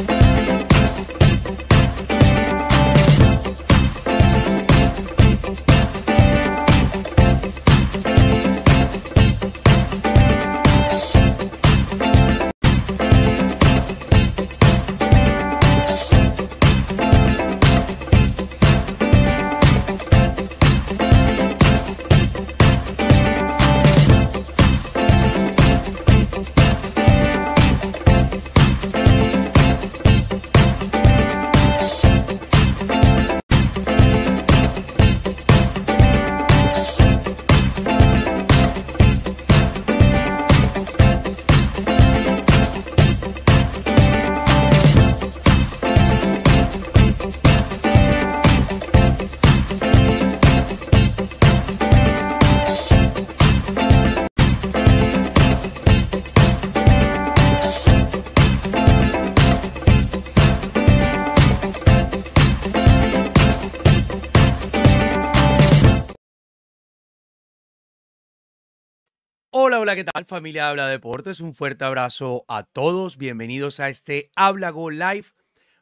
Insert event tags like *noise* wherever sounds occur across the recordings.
Thank you. Hola, hola, ¿qué tal familia Habla Deportes? Un fuerte abrazo a todos. Bienvenidos a este Habla Go Live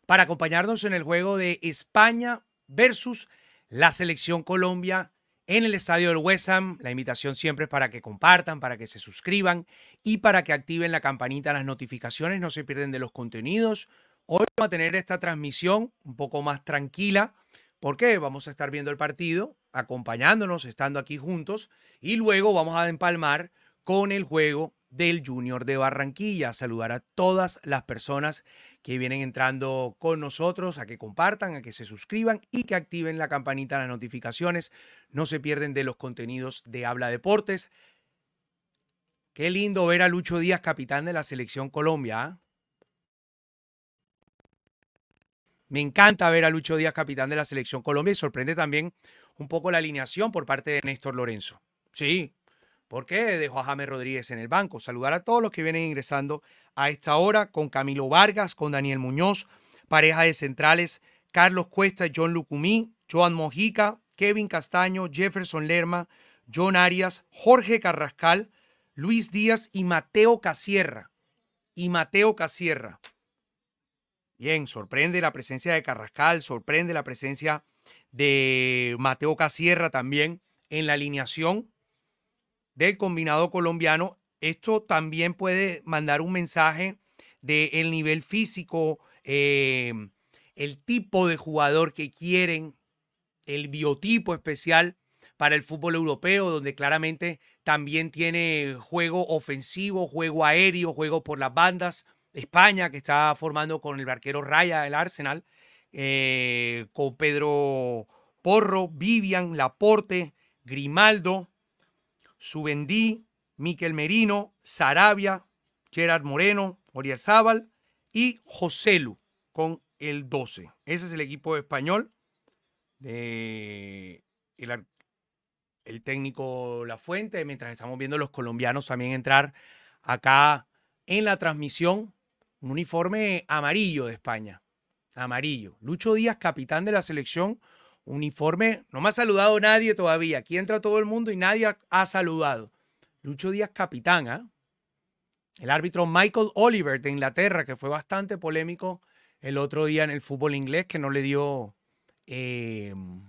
para acompañarnos en el juego de España versus la selección Colombia en el estadio del West La invitación siempre es para que compartan, para que se suscriban y para que activen la campanita, las notificaciones, no se pierden de los contenidos. Hoy vamos a tener esta transmisión un poco más tranquila porque vamos a estar viendo el partido, acompañándonos, estando aquí juntos y luego vamos a empalmar con el juego del Junior de Barranquilla. Saludar a todas las personas que vienen entrando con nosotros, a que compartan, a que se suscriban y que activen la campanita de las notificaciones. No se pierden de los contenidos de Habla Deportes. Qué lindo ver a Lucho Díaz, capitán de la selección Colombia. ¿ah? Me encanta ver a Lucho Díaz, capitán de la selección Colombia, y sorprende también un poco la alineación por parte de Néstor Lorenzo. Sí, ¿Por qué dejó a James Rodríguez en el banco? Saludar a todos los que vienen ingresando a esta hora con Camilo Vargas, con Daniel Muñoz, pareja de centrales, Carlos Cuesta, John Lucumí, Joan Mojica, Kevin Castaño, Jefferson Lerma, John Arias, Jorge Carrascal, Luis Díaz y Mateo Casierra. Y Mateo Casierra. Bien, sorprende la presencia de Carrascal, sorprende la presencia de Mateo Casierra también en la alineación del combinado colombiano. Esto también puede mandar un mensaje del nivel físico, em, el tipo de jugador que quieren, el biotipo especial para el fútbol europeo, donde claramente también tiene juego ofensivo, juego aéreo, juego por las bandas. España, que está formando con el barquero Raya del Arsenal, eh, con Pedro Porro, Vivian, Laporte, Grimaldo, Subendí, Miquel Merino, Sarabia, Gerard Moreno, Oriel Zaval y Joselu con el 12. Ese es el equipo español de el, el técnico La Fuente, mientras estamos viendo los colombianos también entrar acá en la transmisión, un uniforme amarillo de España, amarillo. Lucho Díaz, capitán de la selección, uniforme, no me ha saludado nadie todavía. Aquí entra todo el mundo y nadie ha, saludado. Lucho Díaz capitán, ¿eh? El árbitro Michael Oliver de Inglaterra, que fue bastante polémico el otro día en el fútbol inglés, que no le dio em,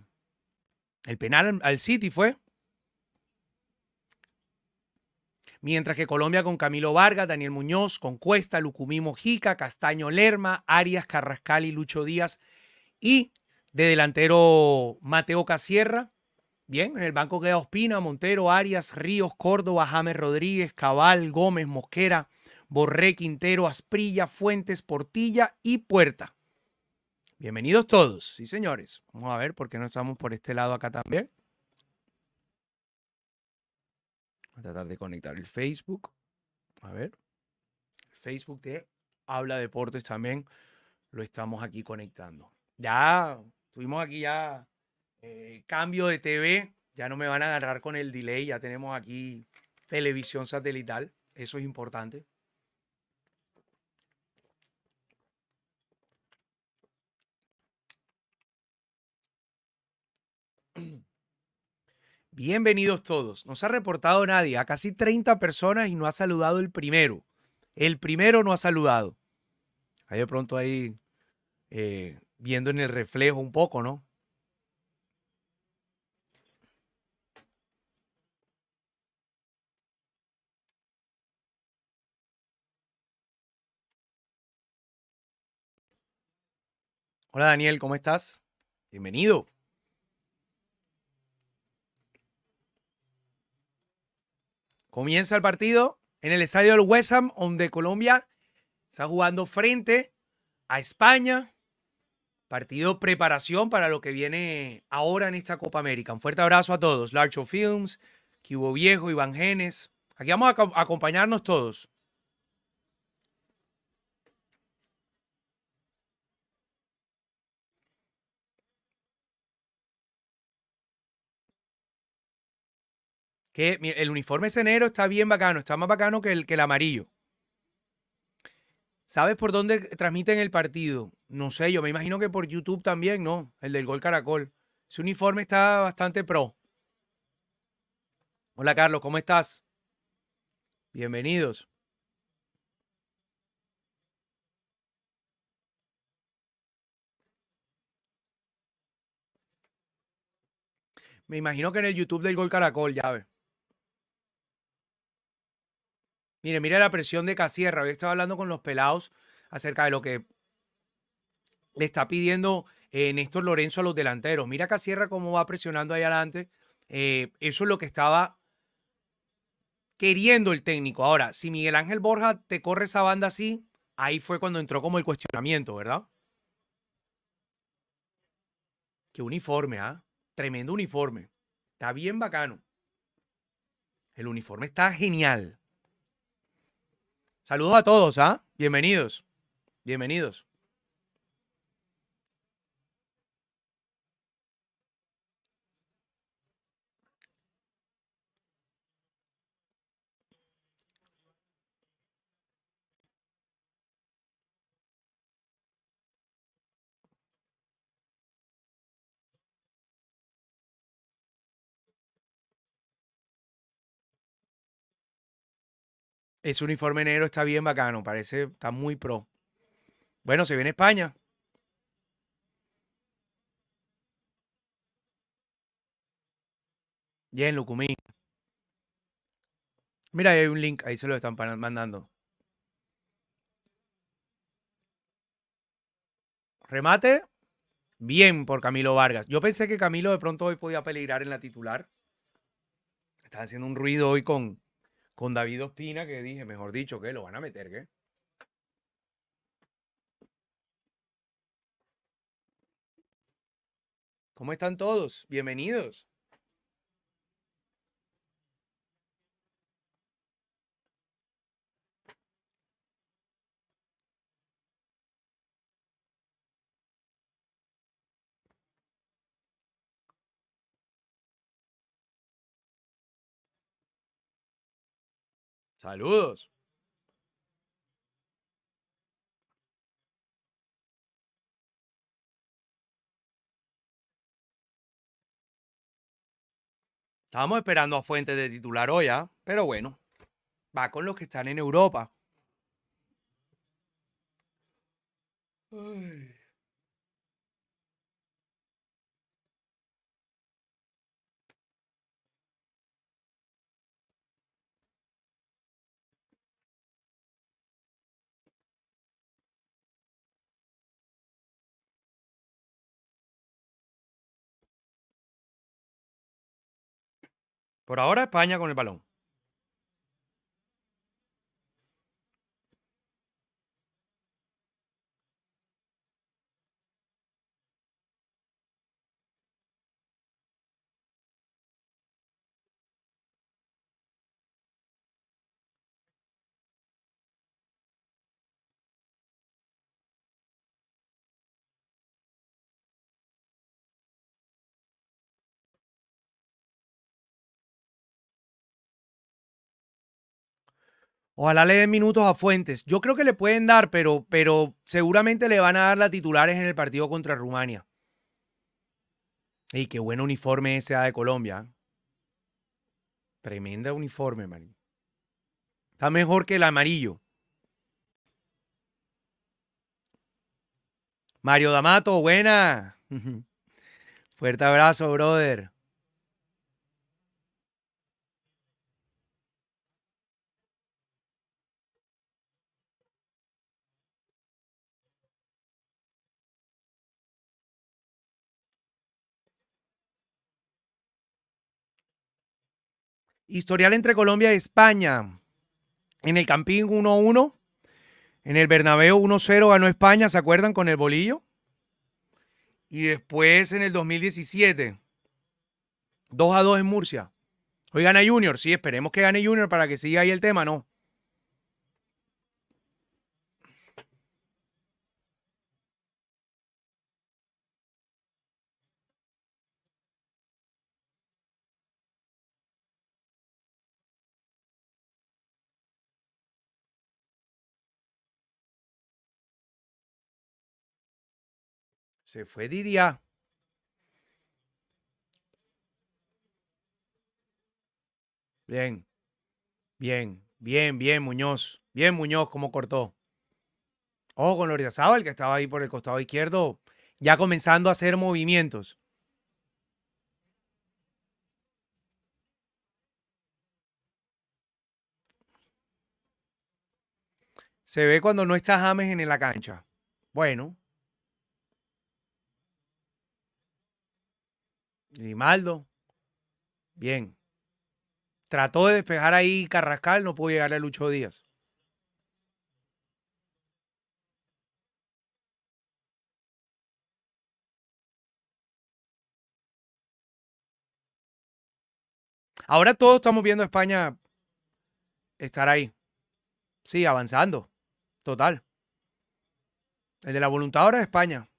el penal al City, fue. Mientras que Colombia con Camilo Vargas, Daniel Muñoz, con Cuesta, Lucumí Mojica, Castaño Lerma, Arias Carrascal y Lucho Díaz. Y de delantero Mateo Casierra. Bien, en el banco queda Ospina, Montero, Arias, Ríos, Córdoba, James Rodríguez, Cabal, Gómez, Mosquera, Borré, Quintero, Asprilla, Fuentes, Portilla y Puerta. Bienvenidos todos, sí señores. Vamos a ver por qué no estamos por este lado acá también. Voy a tratar de conectar el Facebook. A ver. El Facebook de Habla Deportes también lo estamos aquí conectando. Ya Tuvimos aquí ya eh, cambio de TV, ya no me van a agarrar con el delay, ya tenemos aquí televisión satelital, eso es importante. *clears throat* Bienvenidos todos. No se ha reportado nadie, a casi 30 personas y no ha saludado el primero. El primero no ha saludado. Ahí de pronto hay viendo en el reflejo un poco, ¿no? Hola Daniel, ¿cómo estás? Bienvenido. Comienza el partido en el estadio del West Ham, donde Colombia está jugando frente a España. Partido preparación para lo que viene ahora en esta Copa América. Un fuerte abrazo a todos. Larcho Films, Kibo Viejo, Iván Genes. Aquí vamos a acompañarnos todos. Que el uniforme cenero está bien bacano, está más bacano que el, que el amarillo. ¿Sabes por dónde transmiten el partido? No sé, yo me imagino que por YouTube también, ¿no? El del Gol Caracol. Su uniforme está bastante pro. Hola Carlos, ¿cómo estás? Bienvenidos. Me imagino que en el YouTube del Gol Caracol, ya ves. Mire, mira la presión de Casierra. Hoy estaba hablando con los pelados acerca de lo que le está pidiendo eh, Néstor Lorenzo a los delanteros. Mira Casierra cómo va presionando ahí adelante. Eh, eso es lo que estaba queriendo el técnico. Ahora, si Miguel Ángel Borja te corre esa banda así, ahí fue cuando entró como el cuestionamiento, ¿verdad? Qué uniforme, ¿ah? Tremendo uniforme. Está bien bacano. El uniforme está genial. Saludos a todos, ¿ah? Bienvenidos. Bienvenidos. Ese uniforme negro está bien bacano, parece, está muy pro. Bueno, se viene España. Bien, Lucumí. Mira, ahí hay un link, ahí se lo están mandando. Remate. Bien por Camilo Vargas. Yo pensé que Camilo de pronto hoy podía peligrar en la titular. Están haciendo un ruido hoy con, con David Ospina, que dije, mejor dicho, que lo van a meter, ¿qué? ¿Cómo están todos? Bienvenidos. Saludos. Estábamos esperando a Fuentes de titular hoy, ¿ah? pero bueno, va con los que están en Europa. Ay. Por ahora España con el balón. Ojalá le den minutos a Fuentes. Yo creo que le pueden dar, pero, pero seguramente le van a dar las titulares en el partido contra Rumania. Y qué buen uniforme ese de Colombia. ¿eh? Tremenda uniforme, Marín. Está mejor que el amarillo. Mario D'Amato, buena. *laughs* Fuerte abrazo, brother. Historial entre Colombia y España. En el Campín 1-1. En el Bernabéu 1-0 ganó España, ¿se acuerdan? Con el bolillo. Y después en el 2017, 2 a 2 en Murcia. Hoy gana Junior, sí, esperemos que gane Junior para que siga ahí el tema, ¿no? Se fue Didia. Bien, bien, bien, bien, Muñoz. Bien, Muñoz, cómo cortó. Ojo con Loria que estaba ahí por el costado izquierdo, ya comenzando a hacer movimientos. Se ve cuando no está James en la cancha. Bueno, Grimaldo, bien. Trató de despejar ahí Carrascal, no pudo llegar a Lucho Díaz. Ahora todos estamos viendo a España estar ahí. Sí, avanzando. Total. El de la voluntad ahora es España.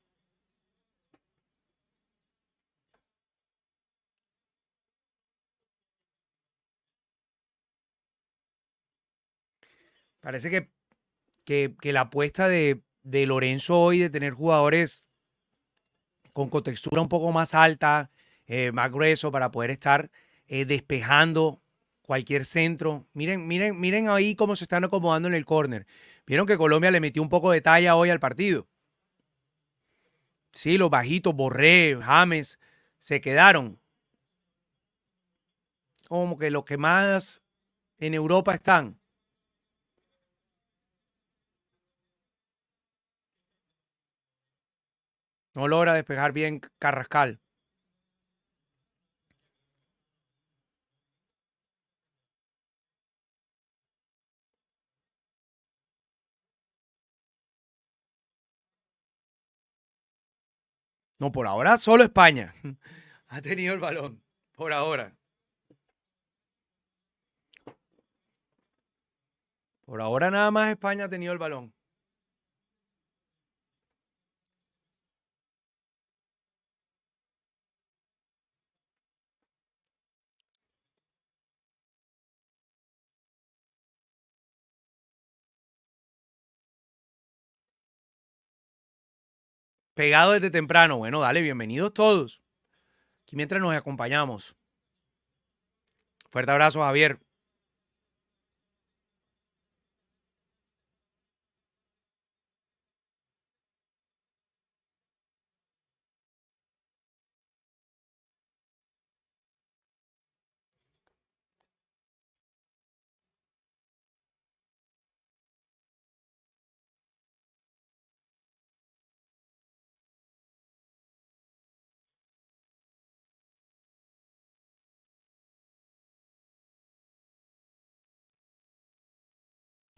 Parece que, que, la apuesta de, Lorenzo hoy de tener jugadores con contextura un poco más alta, eh, más grueso, para poder estar eh, despejando cualquier centro. Miren, miren, miren ahí cómo se están acomodando en el córner. Vieron que Colombia le metió un poco de talla hoy al partido. Sí, los bajitos, Borré, James, se quedaron. Como que los que más en Europa están. No logra despejar bien Carrascal. No, por ahora solo España *laughs* ha tenido el balón. Por ahora. Por ahora nada más España ha tenido el balón. pegado desde temprano. Bueno, dale, bienvenidos todos. Aquí mientras nos acompañamos. Fuerte abrazo, Javier.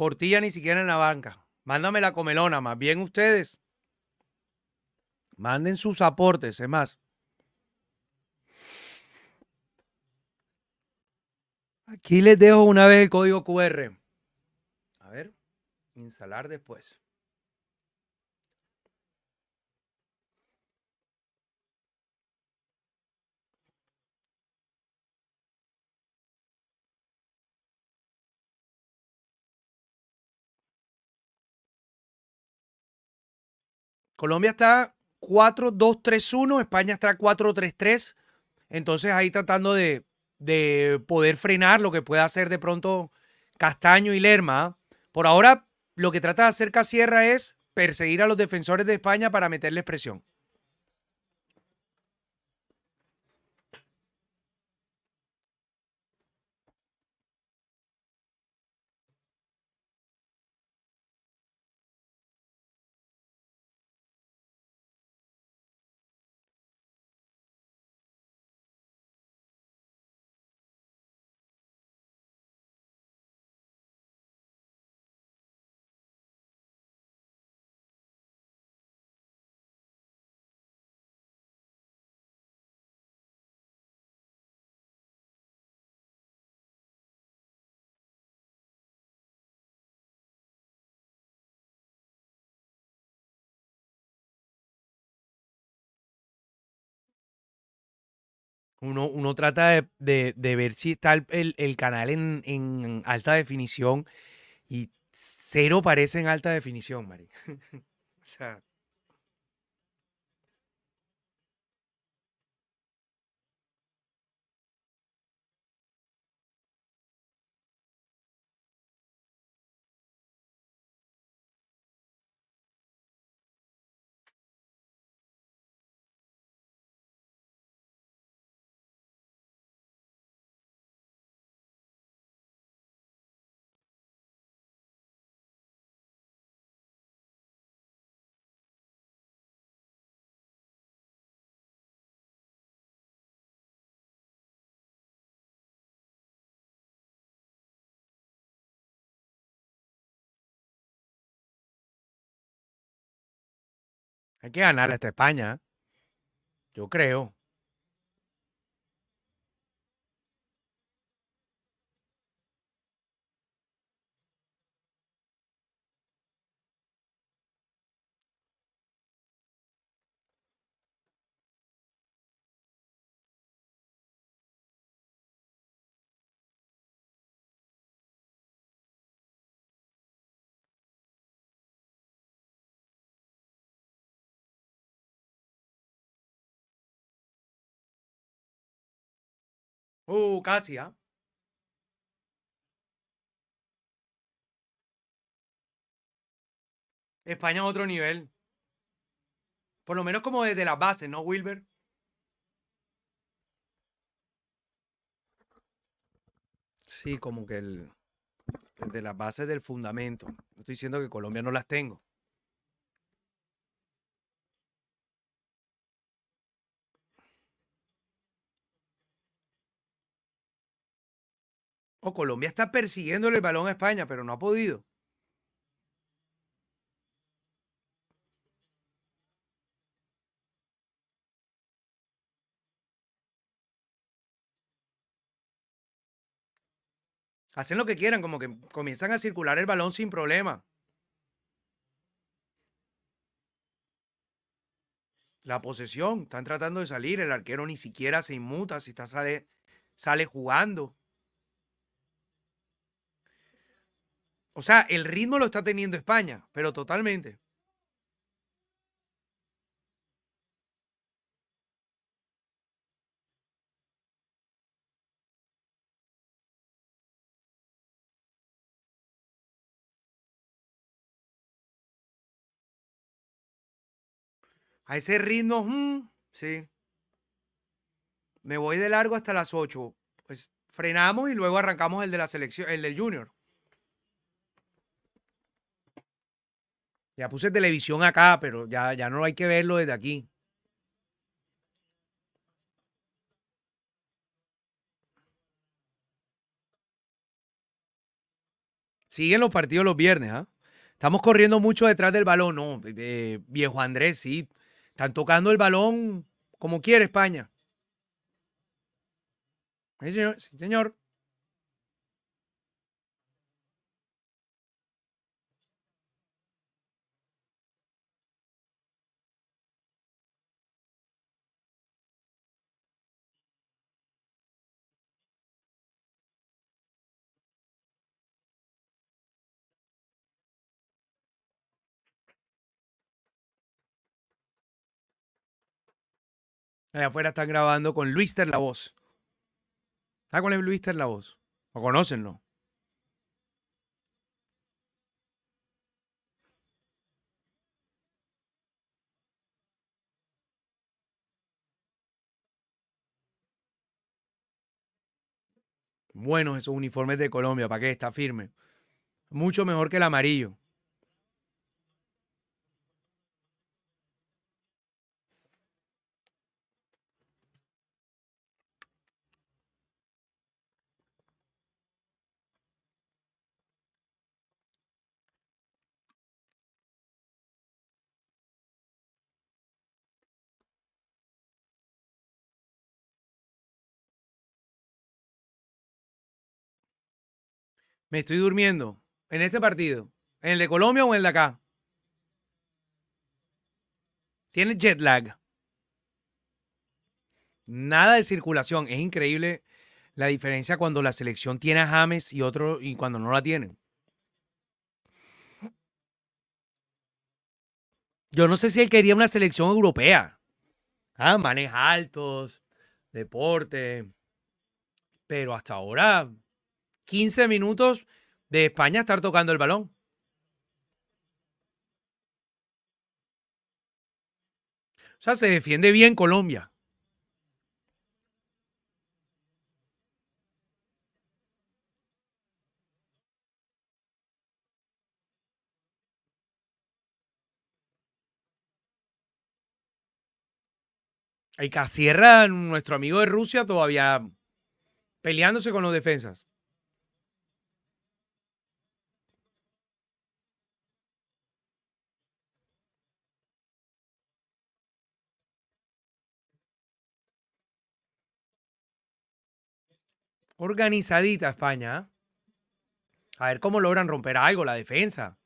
Portilla ni siquiera en la banca. Mándame la comelona, más bien ustedes. Manden sus aportes, es más. Aquí les dejo una vez el código QR. A ver, instalar después. Colombia está 4-2-3-1, España está 4-3-3. Entonces ahí tratando de, de, poder frenar lo que pueda hacer de pronto Castaño y Lerma. ¿ah? Por ahora lo que trata de hacer Casierra es perseguir a los defensores de España para meterles presión. Uno, uno trata de, ver si está el, canal en, en, alta definición y cero parece en alta definición, Mari. *laughs* o sea, Hay que ganar esta España. Yo creo. Uh, casi, ¿ah? España a otro nivel. Por lo menos como desde las bases, ¿no, Wilber? Sí, como que el, desde las bases del fundamento. No estoy diciendo que Colombia no las tengo. O oh, Colombia está persiguiéndole el balón a España, pero no ha podido. Hacen lo que quieran, como que comienzan a circular el balón sin problema. La posesión, están tratando de salir, el arquero ni siquiera se inmuta, si está sale, sale jugando. O sea, el ritmo lo está teniendo España, pero totalmente. A ese ritmo, mm, sí. Me voy de largo hasta las 8. Pues frenamos y luego arrancamos el de la selección, el del junior. Ya puse televisión acá, pero ya, ya no hay que verlo desde aquí. Siguen los partidos los viernes, ¿ah? Estamos corriendo mucho detrás del balón, no. Eh, eh, viejo Andrés, sí. Están tocando el balón como quiere España. Sí, señor. Allá afuera están grabando con Luister La Voz. ¿Sabes cuál es Luister La Voz? ¿O conocenlo? Bueno, esos uniformes de Colombia, ¿para qué? Está firme. Mucho mejor que el amarillo. Me estoy durmiendo en este partido. ¿En el de Colombia o en el de acá? Tiene jet lag. Nada de circulación. Es increíble la diferencia cuando la selección tiene a James y otro y cuando no la tienen. Yo no sé si él quería una selección europea. Ah, manes altos, deporte. Pero hasta ahora 15 minutos de España estar tocando el balón. O sea, se defiende bien Colombia. Y Casierra, nuestro amigo de Rusia, todavía peleándose con los defensas. organizadita España. ¿eh? A ver cómo logran romper algo la defensa.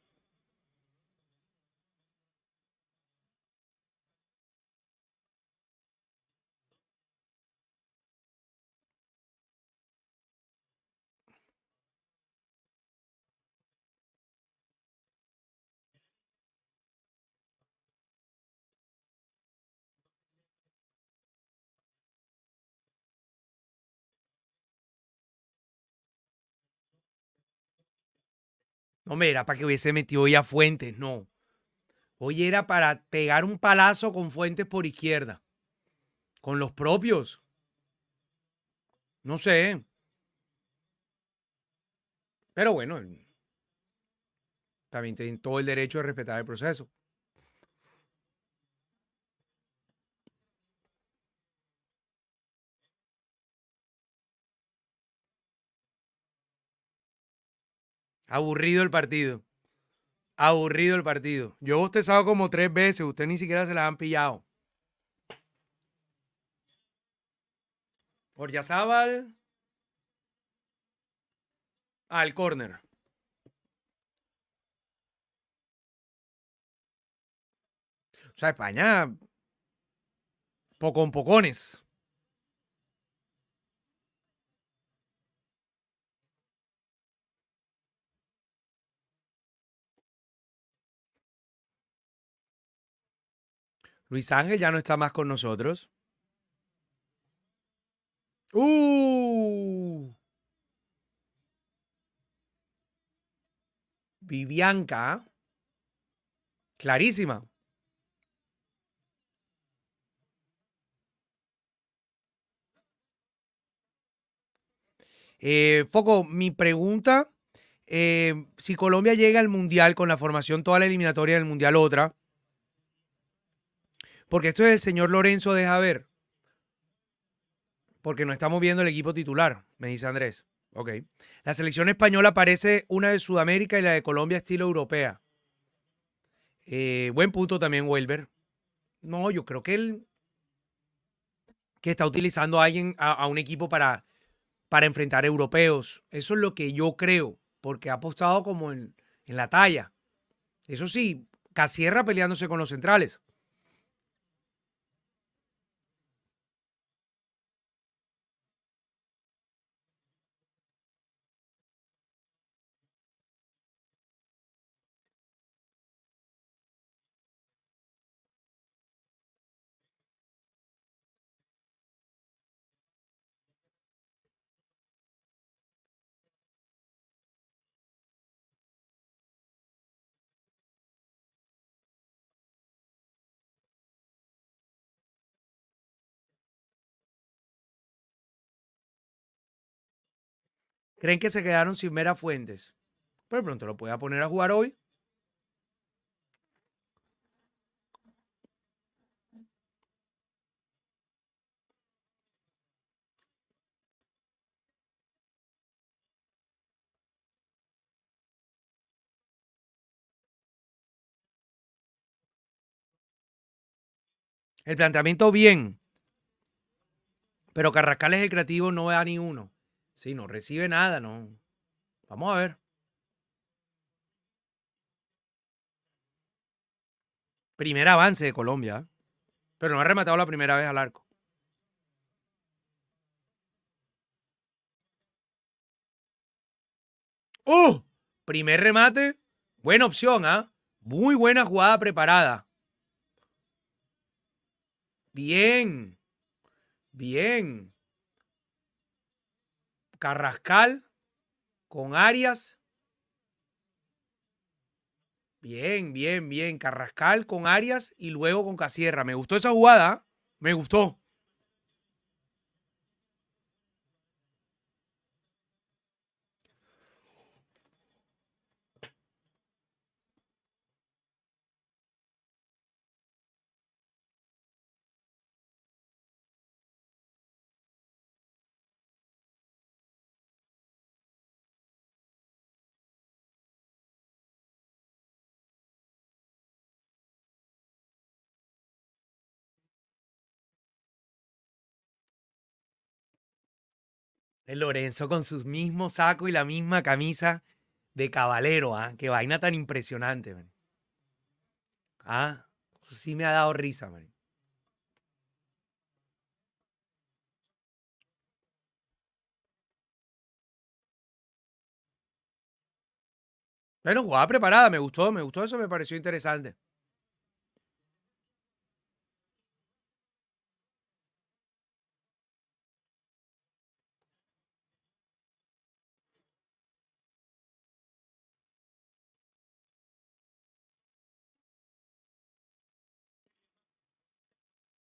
No, me era para que hubiese metido hoy a Fuentes, no. Hoy era para pegar un palazo con Fuentes por izquierda. Con los propios. No sé. Pero bueno, también tienen todo el derecho de respetar el proceso. Aburrido el partido. Aburrido el partido. Yo he bostezado como tres veces. Ustedes ni siquiera se las han pillado. Por Yazábal. Al córner. O sea, España. Pocón pocones. Luis Ángel ya no está más con nosotros. ¡Uh! Vivianca. Clarísima. Eh, Foco, mi pregunta, eh, si Colombia llega al Mundial con la formación toda la eliminatoria del Mundial otra, porque esto es el señor Lorenzo deja ver. Porque no estamos viendo el equipo titular, me dice Andrés. Ok. La selección española parece una de Sudamérica y la de Colombia estilo europea. Eh, buen punto también, Welber. No, yo creo que él que está utilizando a alguien, a, un equipo para, para enfrentar europeos. Eso es lo que yo creo, porque ha apostado como en, en la talla. Eso sí, Casierra peleándose con los centrales. creen que se quedaron sin Mera Fuentes. Pero pues, pronto lo pueda poner a jugar hoy. El planteamiento bien, pero Carrascal es el creativo, no vea ni uno. Sí, no recibe nada, no. Vamos a ver. Primer avance de Colombia, ¿eh? pero no ha rematado la primera vez al arco. ¡Oh! Primer remate. Buena opción, ¿ah? Muy buena jugada preparada. Bien. Bien. Carrascal con Arias. Bien, bien, bien. Carrascal con Arias y luego con Casierra. Me gustó esa jugada. ¿eh? Me gustó. El Lorenzo con su mismo saco y la misma camisa de cabalero, ¿ah? Qué vaina tan impresionante, Ah, sí me ha dado risa, man. Bueno, jugaba preparada, me gustó, me gustó eso, me pareció interesante.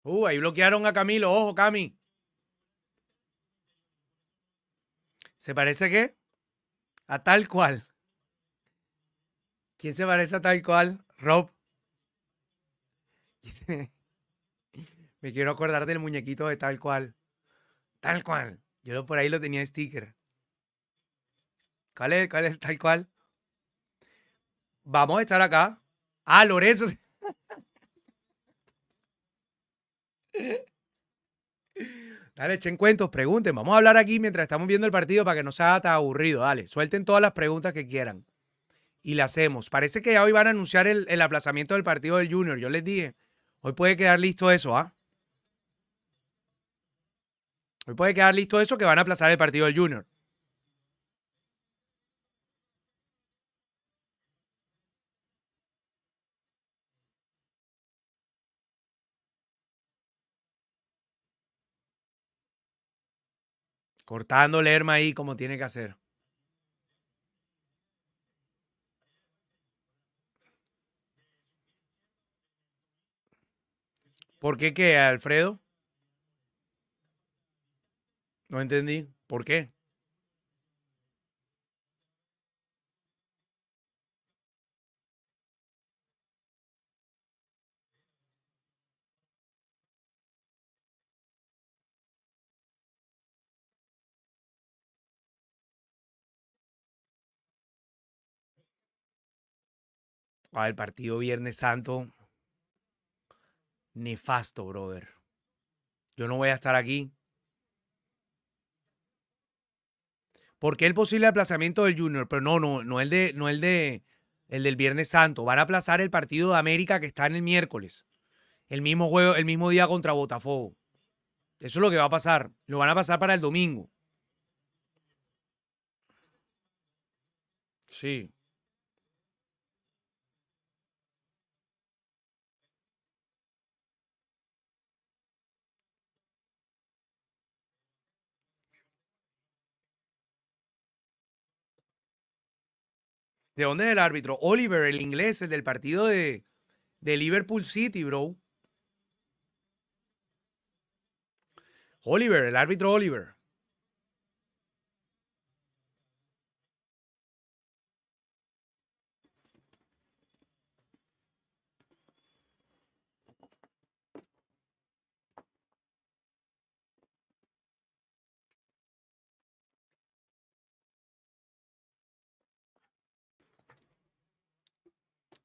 Uh, ahí bloquearon a Camilo. Ojo, Cami. ¿Se parece qué? A tal cual. ¿Quién se parece a tal cual? Rob. *laughs* Me quiero acordar del muñequito de tal cual. Tal cual. Yo por ahí lo tenía sticker. ¿Cuál es, ¿Cuál es tal cual? Vamos a estar acá. Ah, Lorenzo. *laughs* Dale, echen cuentos, pregunten. Vamos a hablar aquí mientras estamos viendo el partido para que no sea tan aburrido. Dale, suelten todas las preguntas que quieran. Y las hacemos. Parece que hoy van a anunciar el, aplazamiento del partido del Junior. Yo les dije, hoy puede quedar listo eso, ¿ah? Hoy puede quedar listo eso que van a aplazar el partido del Junior. Cortando el herma ahí como tiene que hacer. ¿Por qué qué, Alfredo? No entendí. ¿Por qué? Para el partido Viernes Santo, nefasto, brother. Yo no voy a estar aquí. Porque el posible aplazamiento del Junior, pero no, no, no el de, no el de, el del Viernes Santo. Van a aplazar el partido de América que está en el miércoles. El mismo juego, el mismo día contra Botafogo. Eso es lo que va a pasar. Lo van a pasar para el domingo. Sí. ¿De dónde es el árbitro? Oliver, el inglés, el del partido de, de Liverpool City, bro. Oliver, el árbitro Oliver.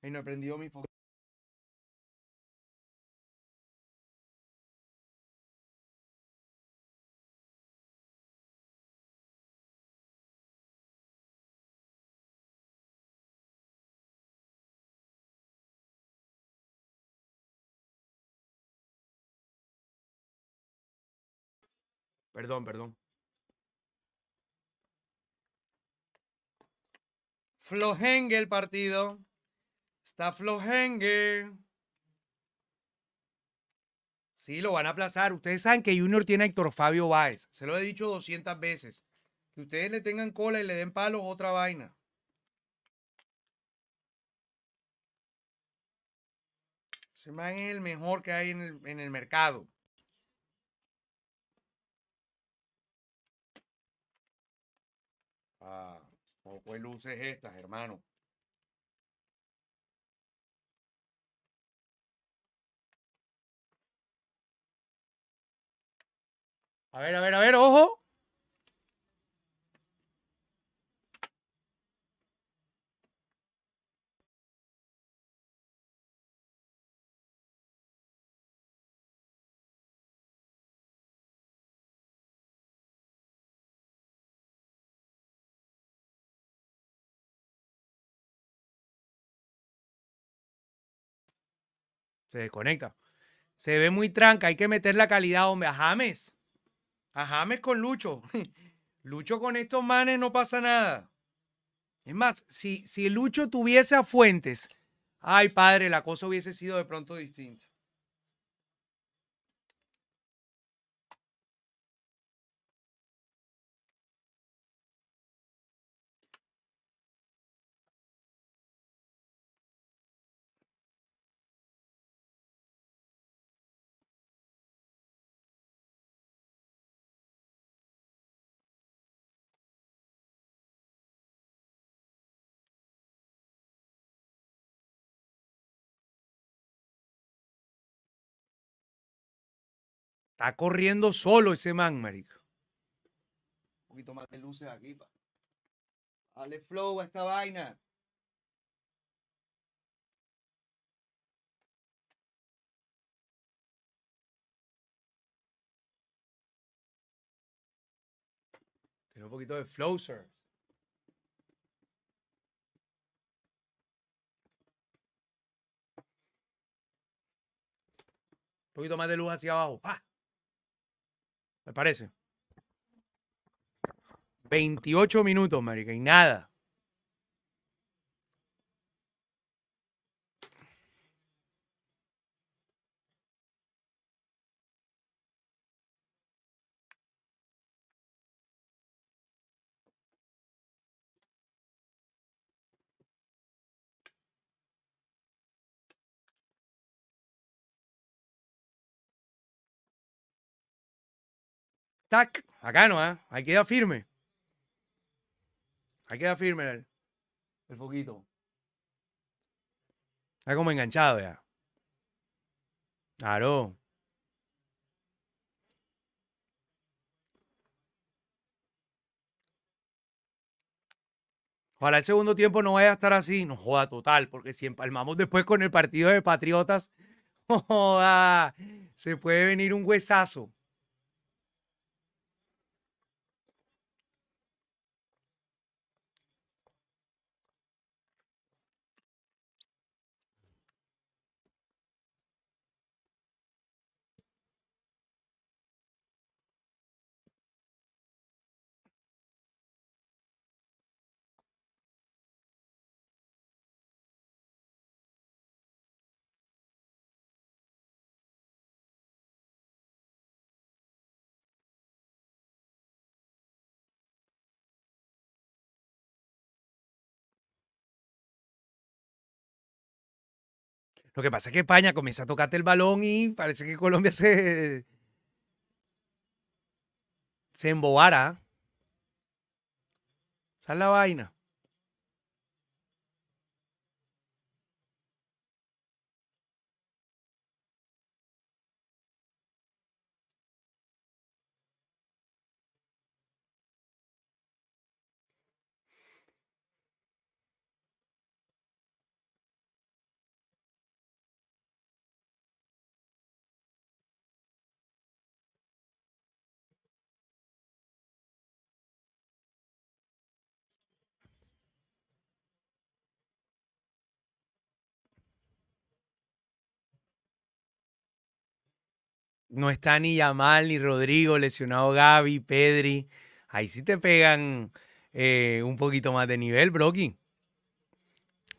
y no aprendió mi foco. Perdón, perdón. Flojengue el partido. Está flojengue. Sí, lo van a aplazar. Ustedes saben que Junior tiene a Héctor Fabio Báez. Se lo he dicho 200 veces. Que ustedes le tengan cola y le den palos, otra vaina. se man es el mejor que hay en el, mercado. Ah, luces estas, hermano. A ver, a ver, a ver, ojo. Se desconecta. Se ve muy tranca. Hay que meter la calidad, hombre. A James a es con Lucho. *laughs* Lucho con estos manes no pasa nada. Es más, si, si Lucho tuviese a Fuentes, ay padre, la cosa hubiese sido de pronto distinta. Está corriendo solo ese man, marico. Un poquito más de luces aquí. Pa. Dale flow a esta vaina. Tiene un poquito de flow, sir. Un poquito más de luz hacia abajo. ¡Ah! Me parece. 28 minutos, marica, y nada. Tac, acá no, ¿eh? Ahí queda firme. Ahí queda firme el, el foquito. Está como enganchado ya. Claro. Ojalá el segundo tiempo no vaya a estar así. No joda total, porque si empalmamos después con el partido de Patriotas, *laughs* joda, se puede venir un huesazo. Lo que pasa es que España comienza a tocarte el balón y parece que Colombia se, se embobara. Esa la vaina. no está ni Yamal ni Rodrigo, lesionado Gaby, Pedri. Ahí sí te pegan eh, un poquito más de nivel, Brocky.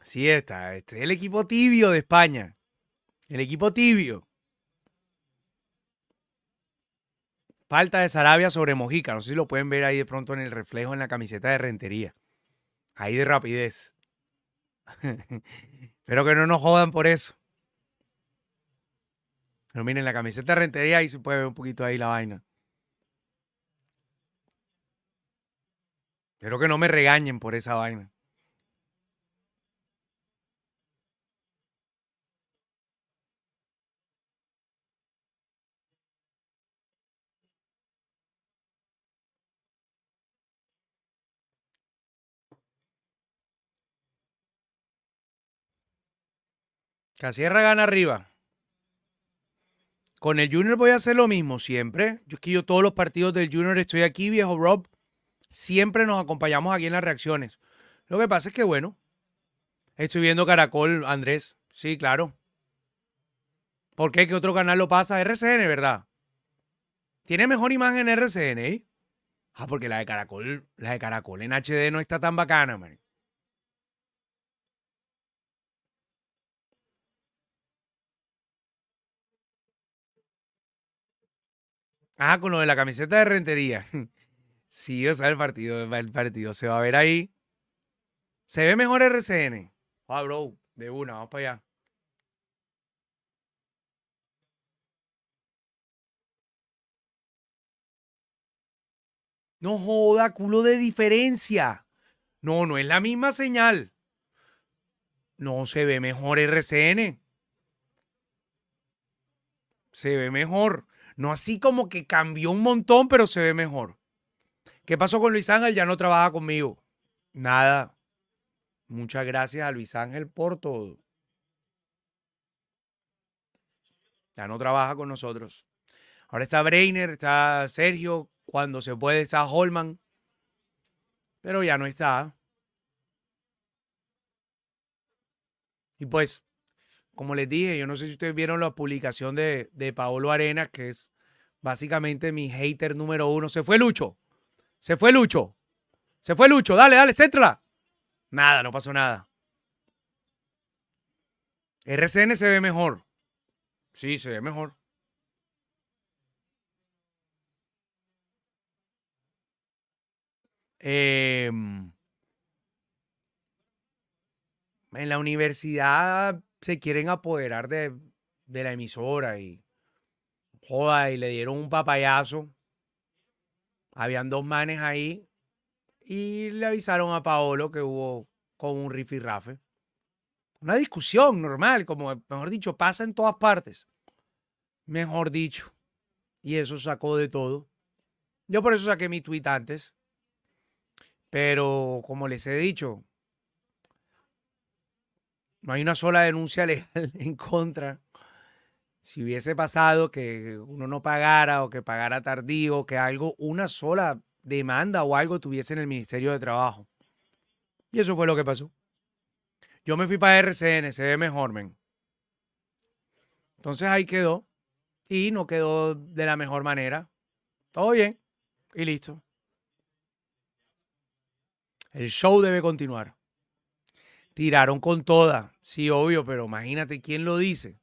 Sí está. Este es el equipo tibio de España. El equipo tibio. Falta de Sarabia sobre Mojica. No sé si lo pueden ver ahí de pronto en el reflejo en la camiseta de Rentería. Ahí de rapidez. Espero *laughs* que no nos jodan por eso. Pero miren, la camiseta rentería ahí se puede ver un poquito ahí la vaina. Espero que no me regañen por esa vaina. Casierra gana arriba. Con el Junior voy a hacer lo mismo siempre. Yo es que yo todos los partidos del Junior estoy aquí, viejo Rob. Siempre nos acompañamos aquí en las reacciones. Lo que pasa es que, bueno, estoy viendo Caracol, Andrés. Sí, claro. ¿Por qué? ¿Qué otro canal lo pasa? RCN, ¿verdad? Tiene mejor imagen RCN, ¿eh? Ah, porque la de Caracol, la de Caracol en HD no está tan bacana, man. Ah, con lo de la camiseta de rentería. *laughs* Sí, o sea, el partido, el partido se va a ver ahí. Se ve mejor RCN. Ah, bro, de una, vamos para allá. No joda, culo de diferencia. No, no es la misma señal. No se ve mejor RCN. Se ve mejor. No así como que cambió un montón, pero se ve mejor. ¿Qué pasó con Luis Ángel? Ya no trabaja conmigo. Nada. Muchas gracias a Luis Ángel por todo. Ya no trabaja con nosotros. Ahora está Breiner, está Sergio, cuando se puede está Holman, pero ya no está. Y pues, como les dije, yo no sé si ustedes vieron la publicación de, de Paolo Arena, que es Básicamente mi hater número uno. Se fue Lucho. Se fue Lucho. Se fue Lucho. Dale, dale, céntrala. Nada, no pasó nada. RCN se ve mejor. Sí, se ve mejor. Em, en la universidad se quieren apoderar de, de la emisora y Joda, y le dieron un papayazo. Habían dos manes ahí y le avisaron a Paolo que hubo con un rifirrafe. Una discusión normal, como mejor dicho, pasa en todas partes. Mejor dicho. Y eso sacó de todo. Yo por eso saqué mi tweet antes. Pero como les he dicho, no hay una sola denuncia *laughs* legal en contra si hubiese pasado que uno no pagara o que pagara tardío, que algo, una sola demanda o algo tuviese en el Ministerio de Trabajo. Y eso fue lo que pasó. Yo me fui para RCN, se ve mejor, men. Entonces ahí quedó. Y no quedó de la mejor manera. Todo bien. Y listo. El show debe continuar. Tiraron con toda. Sí, obvio, pero imagínate quién lo dice.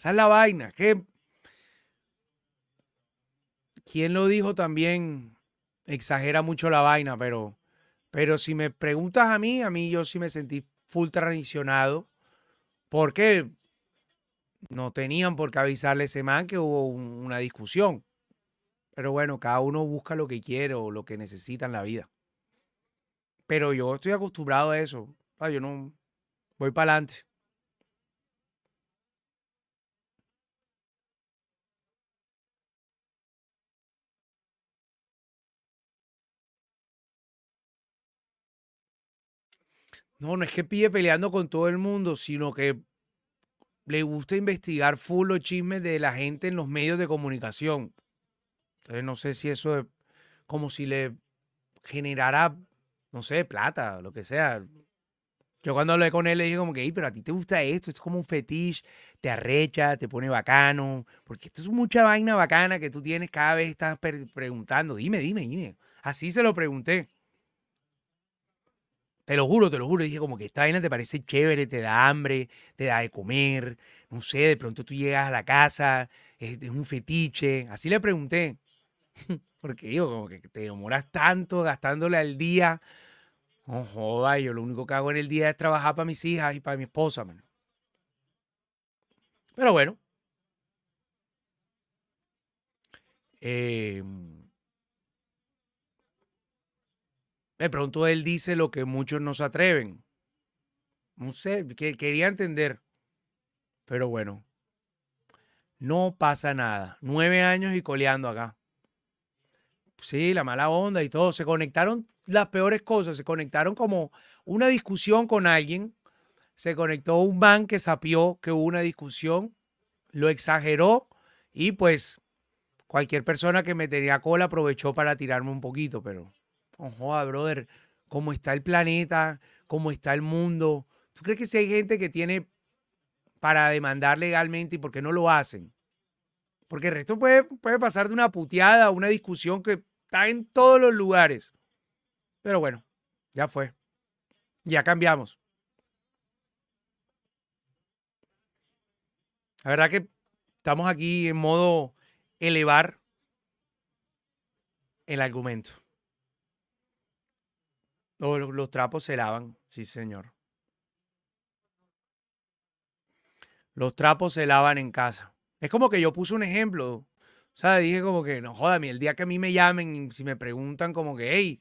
Esa es la vaina. Que... ¿Quién lo dijo también? Exagera mucho la vaina, pero, pero si me preguntas a mí, a mí yo sí me sentí full traicionado porque no tenían por qué avisarle a ese man que hubo una discusión. Pero bueno, cada uno busca lo que quiere o lo que necesita en la vida. Pero yo estoy acostumbrado a eso. yo no voy para adelante. No, no es que pille peleando con todo el mundo, sino que le gusta investigar full los chismes de la gente en los medios de comunicación. Entonces no sé si eso es como si le generara, no sé, plata, lo que sea. Yo cuando hablé con él le dije como que, pero a ti te gusta esto, esto es como un fetiche, te arrecha, te pone bacano, porque esto es mucha vaina bacana que tú tienes cada vez estás preguntando, dime, dime, dime. Así se lo pregunté. Te lo juro, te lo juro. dije, como que esta vaina te parece chévere, te da hambre, te da de comer, no sé, de pronto tú llegas a la casa, es, un fetiche. Así le pregunté. *laughs* Porque digo, como que te demoras tanto gastándole al día. No joda, yo lo único que hago en el día es trabajar para mis hijas y para mi esposa, Pero bueno. Eh, De pronto él dice lo que muchos no se atreven. No sé, quería entender. Pero bueno, no pasa nada. Nueve años y coleando acá. Sí, la mala onda y todo. Se conectaron las peores cosas. Se conectaron como una discusión con alguien. Se conectó un man que sapió que hubo una discusión. Lo exageró y pues cualquier persona que me tenía cola aprovechó para tirarme un poquito, pero joda, ah, brother, cómo está el planeta, cómo está el mundo. ¿Tú crees que si hay gente que tiene para demandar legalmente y por qué no lo hacen? Porque el resto puede, puede pasar de una puteada a una discusión que está en todos los lugares. Pero bueno, ya fue. Ya cambiamos. La verdad que estamos aquí en modo elevar el argumento los, trapos se lavan, sí, señor. Los trapos se lavan en casa. Es como que yo puse un ejemplo. O sea, dije como que, no joda, el día que a mí me llamen, si me preguntan como que, hey,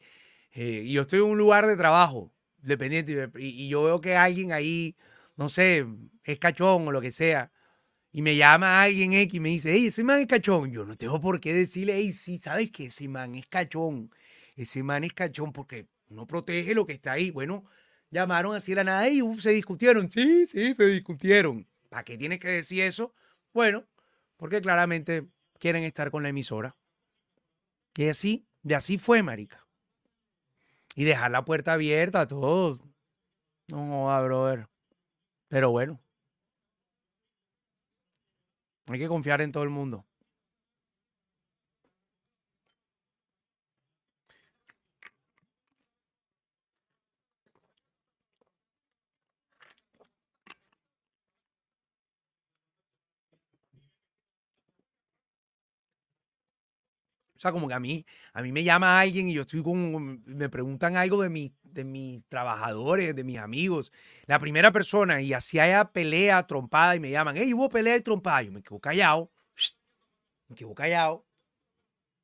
eh, yo estoy en un lugar de trabajo, dependiente, y, y, yo veo que alguien ahí, no sé, es cachón o lo que sea, y me llama alguien X y me dice, hey, ese man es cachón. Yo no tengo por qué decirle, hey, sí, ¿sabes qué? Ese man es cachón. Ese man es cachón porque no protege lo que está ahí. Bueno, llamaron así la nada y uh, se discutieron. Sí, sí, se discutieron. ¿Para qué tienes que decir eso? Bueno, porque claramente quieren estar con la emisora. Y así, de así fue, marica. Y dejar la puerta abierta a todos. No a brother. Pero bueno. Hay que confiar en todo el mundo. O sea, como que a mí, a mí me llama alguien y yo estoy con, me preguntan algo de, de mis trabajadores, de mis amigos. La primera persona, y así haya pelea, trompada, y me llaman, hey, hubo pelea y trompada. Yo me quedo callado, *sniffs* me quedo callado.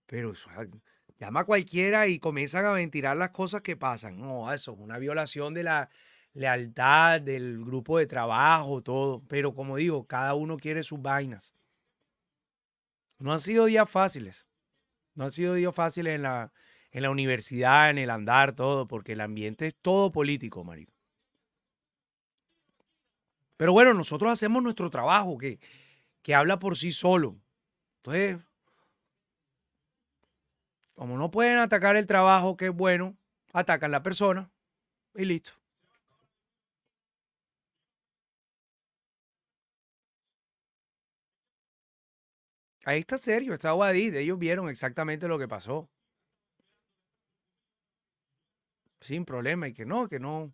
Pero llama a cualquiera y comienzan a ventilar las cosas que pasan. No, eso es una violación de la lealtad, del grupo de trabajo, todo. Pero como digo, cada uno quiere sus vainas. No han sido días fáciles. No han sido días fáciles en la, en la universidad, en el andar, todo, porque el ambiente es todo político, marico. Pero bueno, nosotros hacemos nuestro trabajo que, que habla por sí solo. Entonces, como no pueden atacar el trabajo, que es bueno, atacan la persona y listo. Ahí está Sergio, está Wadid, Ellos vieron exactamente lo que pasó. Sin problema. Y que no, que no.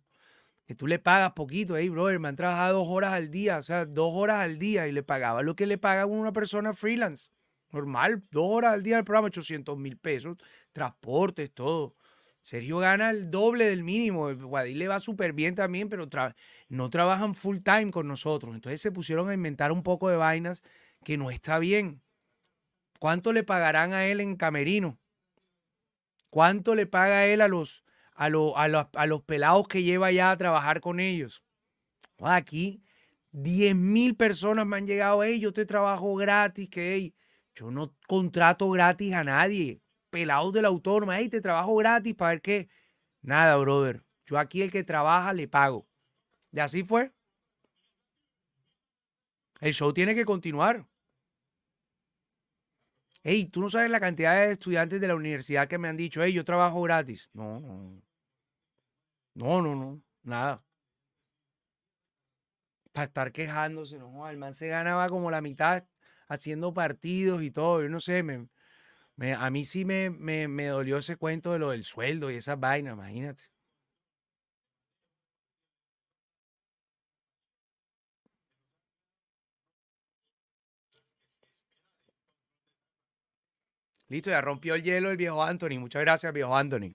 Que tú le pagas poquito. ahí, brother, me han trabajado dos horas al día. O sea, dos horas al día. Y le pagaba lo que le paga una persona freelance. Normal. Dos horas al día del programa, 800 mil pesos. Transportes, todo. Sergio gana el doble del mínimo. Guadí eh, le va súper bien también, pero no trabajan full time con nosotros. Entonces se pusieron a inventar un poco de vainas que no está bien. ¿Cuánto le pagarán a él en Camerino? ¿Cuánto le paga él a los, a, a, los, pelados que lleva ya a trabajar con ellos? Ah, aquí 10 mil personas me han llegado, hey, yo te trabajo gratis, que yo no contrato gratis a nadie. Pelados del la autónoma, te trabajo gratis para ver qué. Nada, brother. Yo aquí el que trabaja le pago. Y así fue. El show tiene que continuar hey, tú no sabes la cantidad de estudiantes de la universidad que me han dicho, hey, yo trabajo gratis. No, no. No, no, no. Nada. Para estar quejándose, no, el man se ganaba como la mitad haciendo partidos y todo. Yo no sé, me, a mí sí me, me, me dolió ese cuento de lo del sueldo y esa vaina, imagínate. Listo, ya rompió el hielo el viejo Anthony. Muchas gracias, viejo Anthony.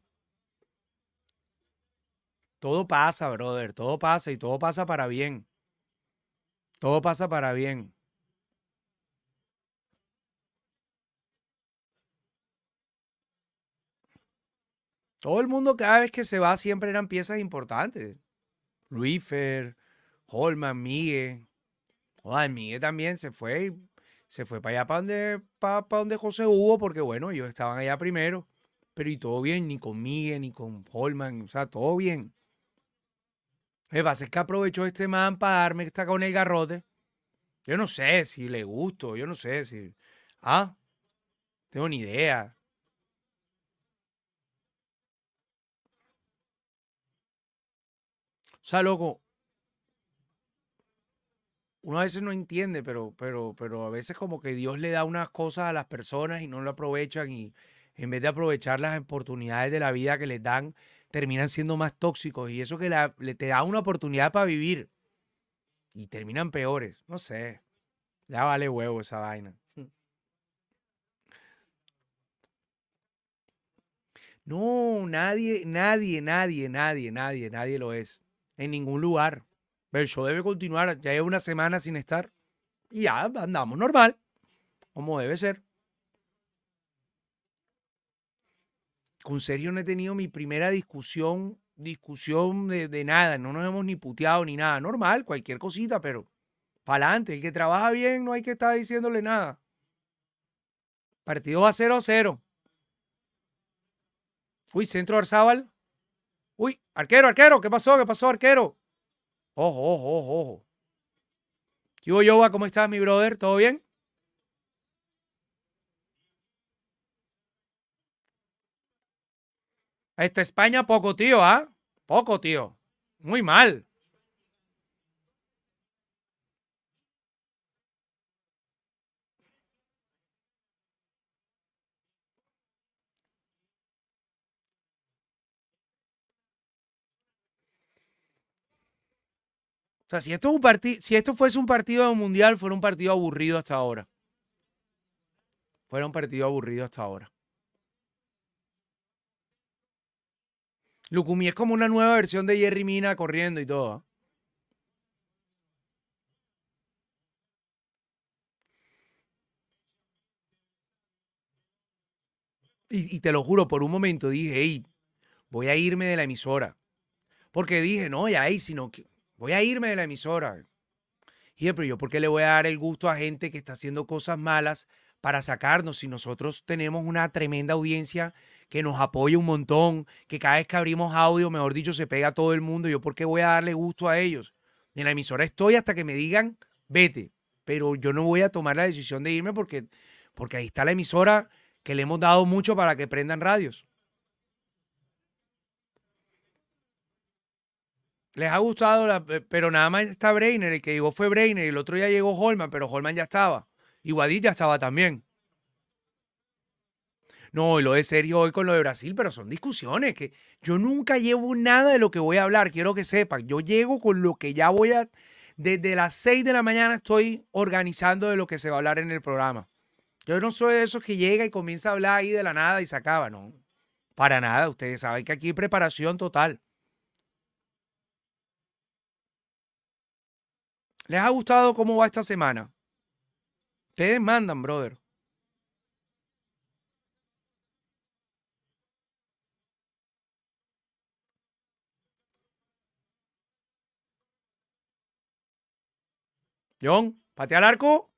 Todo pasa, brother. Todo pasa y todo pasa para bien. Todo pasa para bien. Todo el mundo cada vez que se va siempre eran piezas importantes. Luifer, Holman, Migue. Joder, Migue también se fue y se fue para allá, para donde, donde José Hugo, porque bueno, ellos estaban allá primero. Pero y todo bien, ni con Miguel, ni con Holman, o sea, todo bien. Me pasa es que aprovechó este man para darme está con el garrote. Yo no sé si le gusto, yo no sé si. Ah, tengo ni idea. O sea, loco, uno a veces no entiende, pero, pero, pero a veces como que Dios le da unas cosas a las personas y no lo aprovechan y en vez de aprovechar las oportunidades de la vida que les dan, terminan siendo más tóxicos y eso que le te da una oportunidad para vivir y terminan peores. No sé, ya vale huevo esa vaina. Mm. No, nadie, nadie, nadie, nadie, nadie, nadie lo es. En ningún lugar el debe continuar. Ya es una semana sin estar. Y ya andamos normal. Como debe ser. Con Sergio no he tenido mi primera discusión. Discusión de, nada. No nos hemos ni puteado ni nada. Normal, cualquier cosita, pero. Para adelante. El que trabaja bien no hay que estar diciéndole nada. Partido va 0-0. Uy, centro Arzábal. Uy, arquero, arquero, ¿qué pasó? ¿Qué pasó, arquero? Ojo, ojo, ojo, ojo. ¿Qué hubo, ¿Cómo estás, mi brother? ¿Todo bien? esta España poco, tío, ¿ah? Poco, tío. Muy mal. O sea, si esto, es un partido, si fuese un partido mundial, fuera un partido aburrido hasta ahora. fueron un partido aburrido hasta ahora. Lukumi es como una nueva versión de Jerry Mina corriendo y todo. ¿ah? Y, te lo juro, por un momento dije, hey, voy a irme de la emisora. Porque dije, no, ya, ahí, sino que Voy a irme de la emisora. Y pero yo, ¿por qué le voy a dar el gusto a gente que está haciendo cosas malas para sacarnos si nosotros tenemos una tremenda audiencia que nos apoya un montón, que cada vez que abrimos audio, mejor dicho, se pega a todo el mundo? ¿Yo por qué voy a darle gusto a ellos? En la emisora estoy hasta que me digan, vete, pero yo no voy a tomar la decisión de irme porque, porque ahí está la emisora que le hemos dado mucho para que prendan radios. les ha gustado, la, pero nada más está Brainer. el que llegó fue y el otro día llegó Holman, pero Holman ya estaba. Y Guadit ya estaba también. No, lo de serio hoy con lo de Brasil, pero son discusiones que yo nunca llevo nada de lo que voy a hablar, quiero que sepan. Yo llego con lo que ya voy a. Desde las 6 de la mañana estoy organizando de lo que se va a hablar en el programa. Yo no soy de esos que llega y comienza a hablar ahí de la nada y se acaba, no. Para nada, ustedes saben que aquí hay preparación total. ¿Les ha gustado cómo va esta semana? Te mandan, brother. John, patea el arco.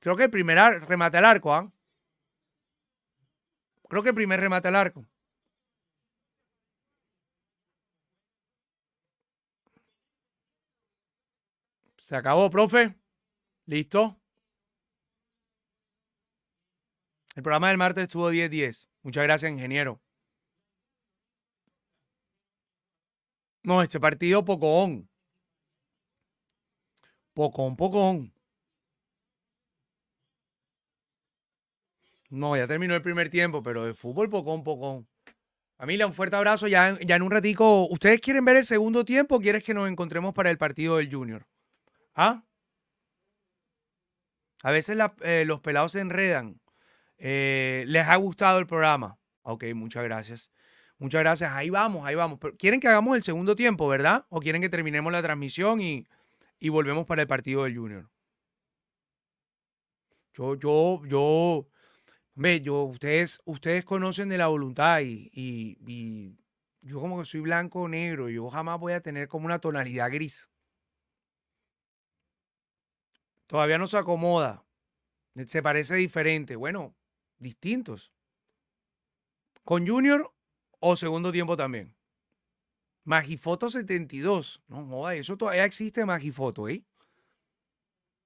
Creo que el primer remate al arco, ¿ah? Creo que el primer remate al arco. Se acabó, profe. ¿Listo? El programa del martes estuvo 10-10. Muchas gracias, ingeniero. No, este partido pocón. Pocón, pocón. No, ya terminó el primer tiempo, pero de fútbol pocón, pocón. Familia, un fuerte abrazo. Ya, ya en un ratico, ¿ustedes quieren ver el segundo tiempo o quieres que nos encontremos para el partido del Junior? ¿Ah? A veces eh, los pelados se enredan. Eh, ¿Les ha gustado el programa? Ok, muchas gracias. Muchas gracias. Ahí vamos, ahí vamos. quieren que hagamos el segundo tiempo, ¿verdad? ¿O quieren que terminemos la transmisión y, volvemos para el partido del Junior? Yo, yo, yo, ve, yo, ustedes, ustedes conocen de la voluntad y yo como que soy blanco o negro, yo jamás voy a tener como una tonalidad gris. Todavía no se acomoda. Eh, se parece diferente. Bueno, distintos. Con Junior o segundo tiempo también. Magifoto 72. No joda, eso todavía existe Magifoto, ¿eh?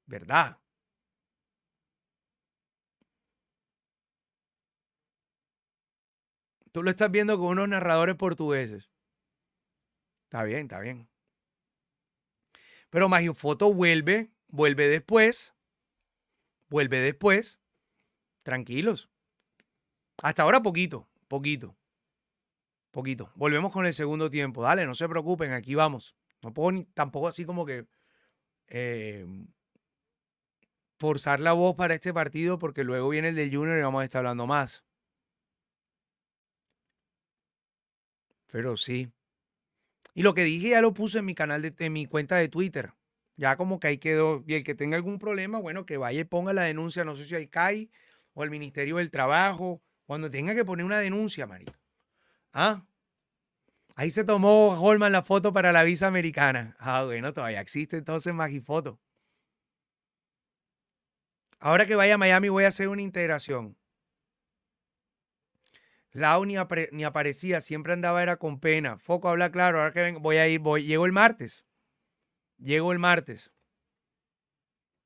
¿Verdad? Tú lo estás viendo con unos narradores portugueses. Está bien, está bien. Pero Magifoto vuelve vuelve después, vuelve después, tranquilos. Hasta ahora poquito, poquito, poquito. Volvemos con el segundo tiempo, dale, no se preocupen, aquí vamos. No puedo tampoco así como que em, forzar la voz para este partido porque luego viene el del Junior y vamos a estar hablando más. Pero sí. Y lo que dije ya lo puse en mi canal de en mi cuenta de Twitter. Ya como que ahí quedó. Y el que tenga algún problema, bueno, que vaya y ponga la denuncia, no sé si al CAI o al Ministerio del Trabajo, cuando tenga que poner una denuncia, marico. ¿Ah? Ahí se tomó Holman la foto para la visa americana. Ah, bueno, todavía existe entonces Magifoto. Ahora que vaya a Miami voy a hacer una integración. Lau ni, ni aparecía, siempre andaba era con pena. Foco habla claro, ahora que vengo, voy a ir, voy, llego el martes. Llego el martes.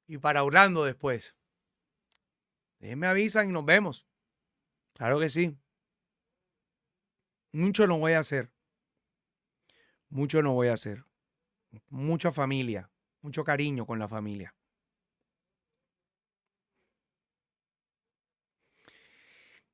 Y para Orlando después. me avisan y nos vemos. Claro que sí. Mucho lo voy a hacer. Mucho no voy a hacer. Mucha familia. Mucho cariño con la familia.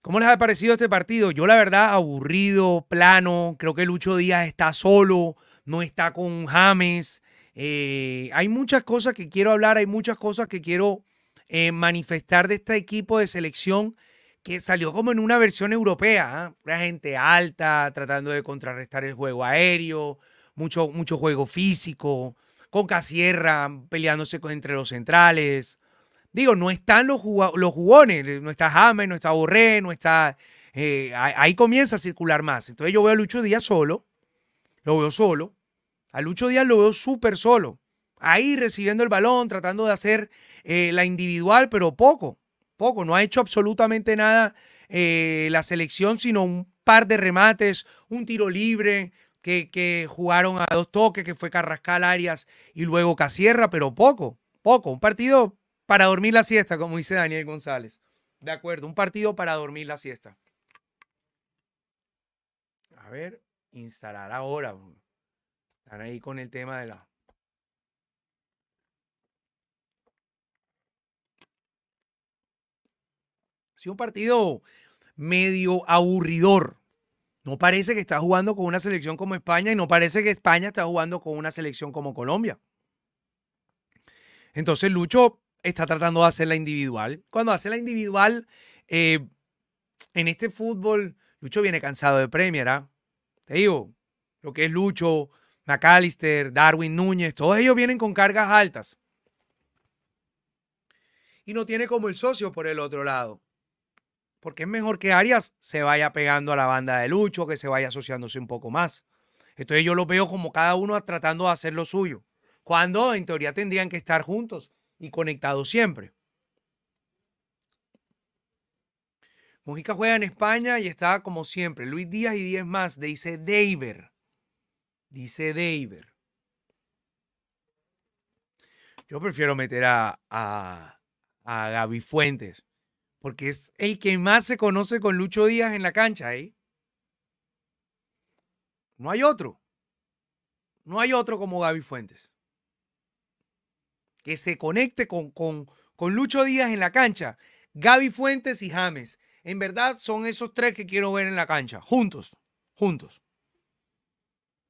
¿Cómo les ha parecido este partido? Yo la verdad aburrido, plano, creo que Lucho Díaz está solo, no está con James, eh, hay muchas cosas que quiero hablar, hay muchas cosas que quiero eh, manifestar de este equipo de selección que salió como en una versión europea, la ¿ah? gente alta tratando de contrarrestar el juego aéreo, mucho, mucho juego físico, con Casierra peleándose entre los centrales. Digo, no están los, jugones, no está James, no está Borré, no está... Eh, ahí comienza a circular más. Entonces yo veo a Lucho Díaz solo, lo veo solo, a Lucho Díaz lo veo súper solo. Ahí recibiendo el balón, tratando de hacer eh, la individual, pero poco, poco. No ha hecho absolutamente nada eh, la selección, sino un par de remates, un tiro libre que, que jugaron a dos toques, que fue Carrascal, Arias y luego Casierra, pero poco, poco. Un partido para dormir la siesta, como dice Daniel González. De acuerdo, un partido para dormir la siesta. A ver, instalar ahora. Están ahí con el tema de la... Ha sido un partido medio aburridor. No parece que está jugando con una selección como España y no parece que España está jugando con una selección como Colombia. Entonces Lucho está tratando de hacer la individual. Cuando hace la individual, eh, en este fútbol, Lucho viene cansado de Premier, ¿ah? Te digo, lo que es Lucho, McAllister, Darwin Núñez, todos ellos vienen con cargas altas. Y no tiene como el socio por el otro lado. Porque es mejor que Arias se vaya pegando a la banda de Lucho, que se vaya asociándose un poco más. Entonces yo los veo como cada uno tratando de hacer lo suyo. Cuando en teoría tendrían que estar juntos y conectados siempre. Mujica juega en España y está como siempre. Luis Díaz y 10 más, dice Deiber dice David. Yo prefiero meter a, a, a Gaby Fuentes, porque es el que más se conoce con Lucho Díaz en la cancha, ¿eh? No hay otro. No hay otro como Gaby Fuentes. Que se conecte con, con, con Lucho Díaz en la cancha. Gaby Fuentes y James. En verdad son esos tres que quiero ver en la cancha. Juntos. Juntos.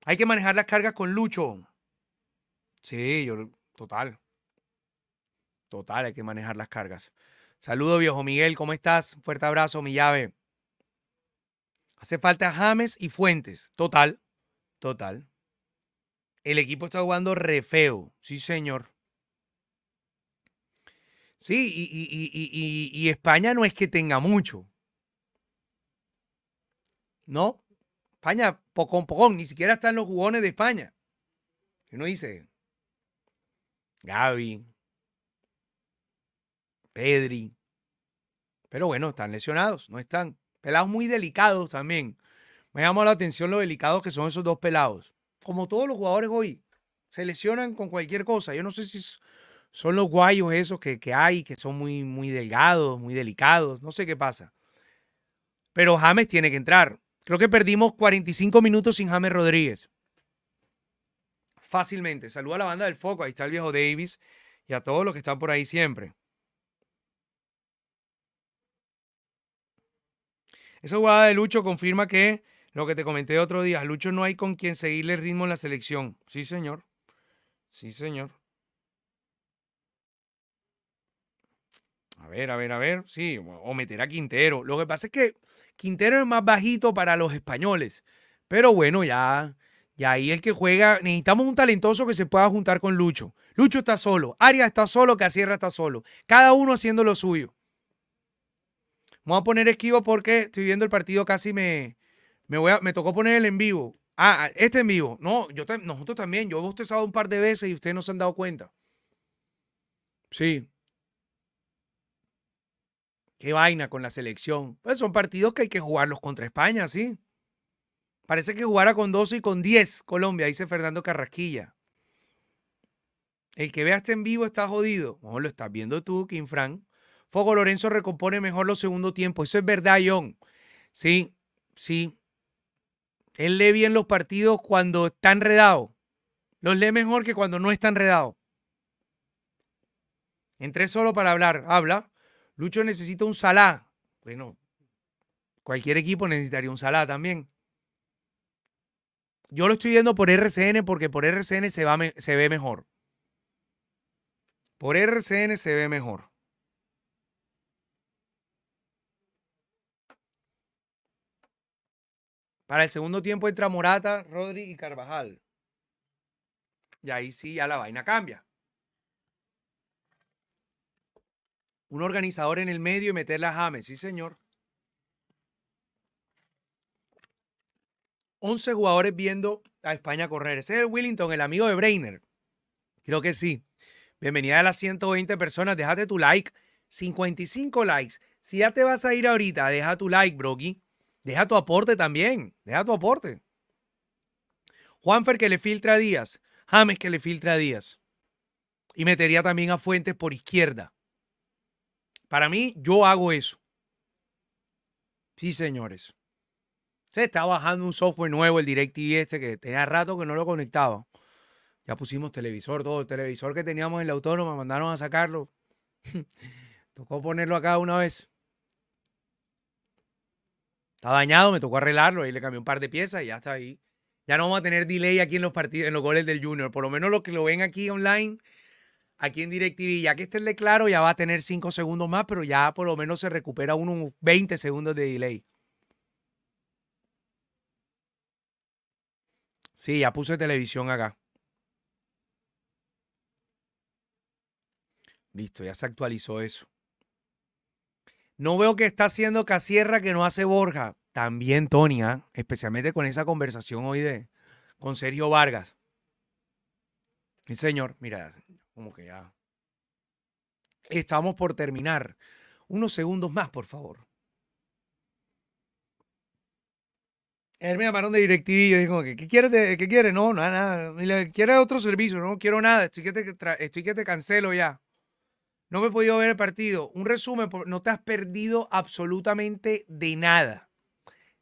Hay que manejar las cargas con Lucho. Sí, yo, total. Total, hay que manejar las cargas. Saludo, viejo Miguel, ¿cómo estás? Fuerte abrazo, mi llave. Hace falta James y Fuentes. Total, total. El equipo está jugando re feo. Sí, señor. Sí, y, y, y, y, España no es que tenga mucho. ¿No? España, pocón, pocón, ni siquiera están los jugones de España. uno dice, Gaby, Pedri, pero bueno, están lesionados, no están. Pelados muy delicados también. Me llamó la atención lo delicados que son esos dos pelados. Como todos los jugadores hoy, se lesionan con cualquier cosa. Yo no sé si son los guayos esos que, hay, que son muy, muy delgados, muy delicados, no sé qué pasa. Pero James tiene que entrar. Creo que perdimos 45 minutos sin James Rodríguez. Fácilmente. Saluda a la banda del foco. Ahí está el viejo Davis y a todos los que están por ahí siempre. Esa jugada de Lucho confirma que lo que te comenté otro día, Lucho no hay con quien seguirle el ritmo en la selección. Sí, señor. Sí, señor. A ver, a ver, a ver. Sí, o meter a Quintero. Lo que pasa es que Quintero es más bajito para los españoles. Pero bueno, ya, ya ahí el que juega, necesitamos un talentoso que se pueda juntar con Lucho. Lucho está solo, Arias está solo, Casierra está solo. Cada uno haciendo lo suyo. Vamos a poner esquivo porque estoy viendo el partido, casi me, me, voy me tocó poner el en vivo. Ah, ah este en vivo. No, yo nosotros también. Yo he bostezado un par de veces y ustedes no se han dado cuenta. Sí. Qué vaina con la selección. Pues son partidos que hay que jugarlos contra España, sí. Parece que jugara con 12 y con 10 Colombia, dice Fernando Carrasquilla. El que veas este en vivo está jodido. No, lo estás viendo tú, Kim Frank. Fogo Lorenzo recompone mejor los segundos tiempos. Eso es verdad, John. Sí, sí. Él lee bien los partidos cuando está redados. Los lee mejor que cuando no está redados. Entré solo para hablar. Habla. Lucho necesita un Salah. Bueno, cualquier equipo necesitaría un Salah también. Yo lo estoy viendo por RCN porque por RCN se, se ve mejor. Por RCN se ve mejor. Para el segundo tiempo entra Morata, Rodri y Carvajal. Y ahí sí ya la vaina cambia. un organizador en el medio y meterla a James. Sí, señor. 11 jugadores viendo a España correr. Ese es el Willington, el amigo de Brainer. Creo que sí. Bienvenida a las 120 personas. Déjate tu like. 55 likes. Si ya te vas a ir ahorita, deja tu like, Brocky. Deja tu aporte también. Deja tu aporte. Juanfer que le filtra a Díaz. James que le filtra a Díaz. Y metería también a Fuentes por izquierda. Para mí, yo hago eso. Sí, señores. Se está bajando un software nuevo, el DirecTV este, que tenía rato que no lo conectaba. Ya pusimos televisor, todo el televisor que teníamos en la autónoma, mandaron a sacarlo. *laughs* tocó ponerlo acá una vez. Está dañado, me tocó arreglarlo, ahí le cambié un par de piezas y ya está ahí. Ya no vamos a tener delay aquí en los partidos, en los goles del Junior. Por lo menos los que lo ven aquí online, aquí en DirecTV, ya que esté de claro, ya va a tener 5 segundos más, pero ya por lo menos se recupera unos 20 segundos de delay. Sí, ya puse televisión acá. Listo, ya se actualizó eso. No veo que está haciendo Casierra que no hace Borja. También, Tonia, ¿ah? especialmente con esa conversación hoy de con Sergio Vargas. El señor, mira, como que ya. Estamos por terminar. Unos segundos más, por favor. Él me llamaron de directivillo yo digo, ¿qué quieres? ¿Qué quieres? No, nada, nada. Quiere otro servicio? No, quiero nada. Estoy que, te, que te cancelo ya. No me he podido ver el partido. Un resumen, no te has perdido absolutamente de nada.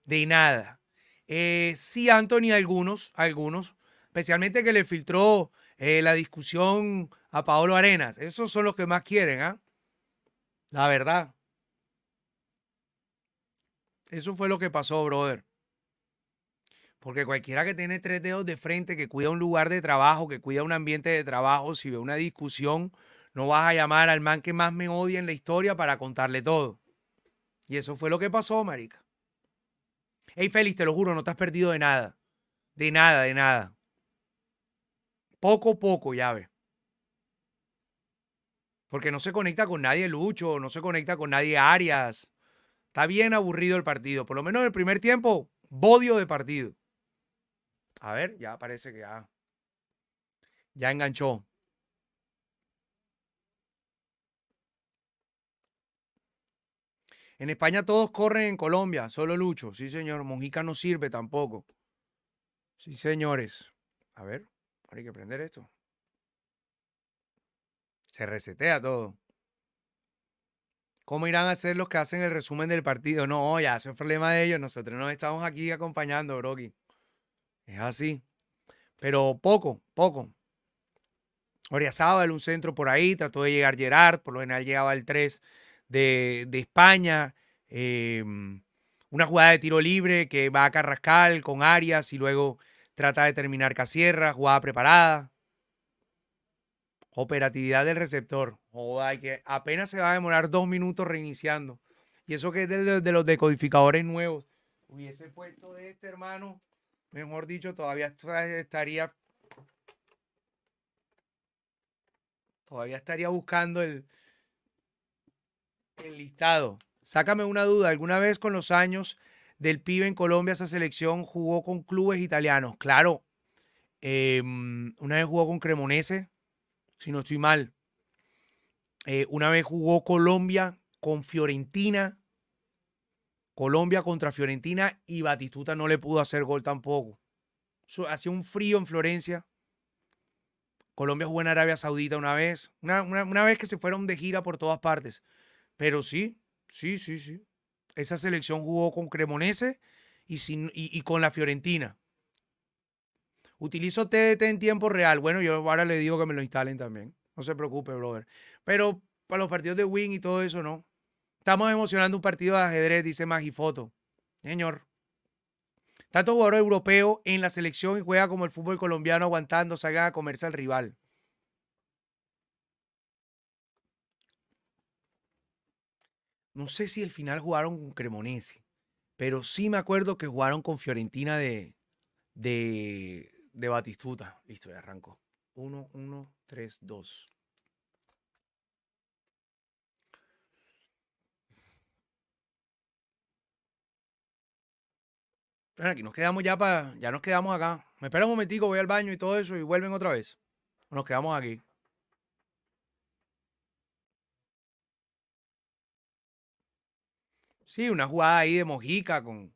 De nada. Eh, sí, Anthony, algunos, algunos. Especialmente que le filtró eh, la discusión a Paolo Arenas. Esos son los que más quieren, ¿ah? La verdad. Eso fue lo que pasó, brother. Porque cualquiera que tiene tres dedos de frente, que cuida un lugar de trabajo, que cuida un ambiente de trabajo, si ve una discusión, no vas a llamar al man que más me odia en la historia para contarle todo. Y eso fue lo que pasó, marica. Hey, Félix, te lo juro, no te has perdido de nada. De nada, de nada. Poco a poco, ya ve porque no se conecta con nadie Lucho, no se conecta con nadie Arias. Está bien aburrido el partido. Por lo menos en el primer tiempo, bodio de partido. A ver, ya parece que ya, ya enganchó. En España todos corren en Colombia, solo Lucho. Sí, señor. Monjica no sirve tampoco. Sí, señores. A ver, hay que prender esto. Se resetea todo. ¿Cómo irán a ser los que hacen el resumen del partido? No, ya, eso es problema de ellos. Nosotros nos estamos aquí acompañando, Brocky. Es así. Pero poco, poco. Oriazábal, un centro por ahí, trató de llegar Gerard, por lo general llegaba el 3 de, España. Em, una jugada de tiro libre que va a Carrascal con Arias y luego trata de terminar Casierra, jugada preparada. Operatividad del receptor. Joder, que apenas se va a demorar dos minutos reiniciando. Y eso que es de, los decodificadores nuevos. Hubiese puesto de este hermano, mejor dicho, todavía estaría todavía estaría buscando el, el, listado. Sácame una duda, ¿alguna vez con los años del pibe en Colombia esa selección jugó con clubes italianos? Claro, em, una vez jugó con Cremonese, si no estoy mal. Eh, una vez jugó Colombia con Fiorentina. Colombia contra Fiorentina y Batistuta no le pudo hacer gol tampoco. hacía un frío en Florencia. Colombia jugó en Arabia Saudita una vez. Una, una, vez que se fueron de gira por todas partes. Pero sí, sí, sí, sí. Esa selección jugó con Cremonese y, y con la Fiorentina. Utilizo TDT en tiempo real. Bueno, yo ahora le digo que me lo instalen también. No se preocupe, brother. Pero para los partidos de Win y todo eso, no. Estamos emocionando un partido de ajedrez, dice Magifoto. Señor. Tanto jugador europeo en la selección y juega como el fútbol colombiano aguantando, salga a comerse al rival. No sé si al final jugaron con Cremonese, pero sí me acuerdo que jugaron con Fiorentina de, de de Batistuta. Listo, ya arranco. Uno, uno, tres, dos. Bueno, aquí nos quedamos ya para. Ya nos quedamos acá. Me espera un momentico, voy al baño y todo eso y vuelven otra vez. nos quedamos aquí. Sí, una jugada ahí de Mojica con,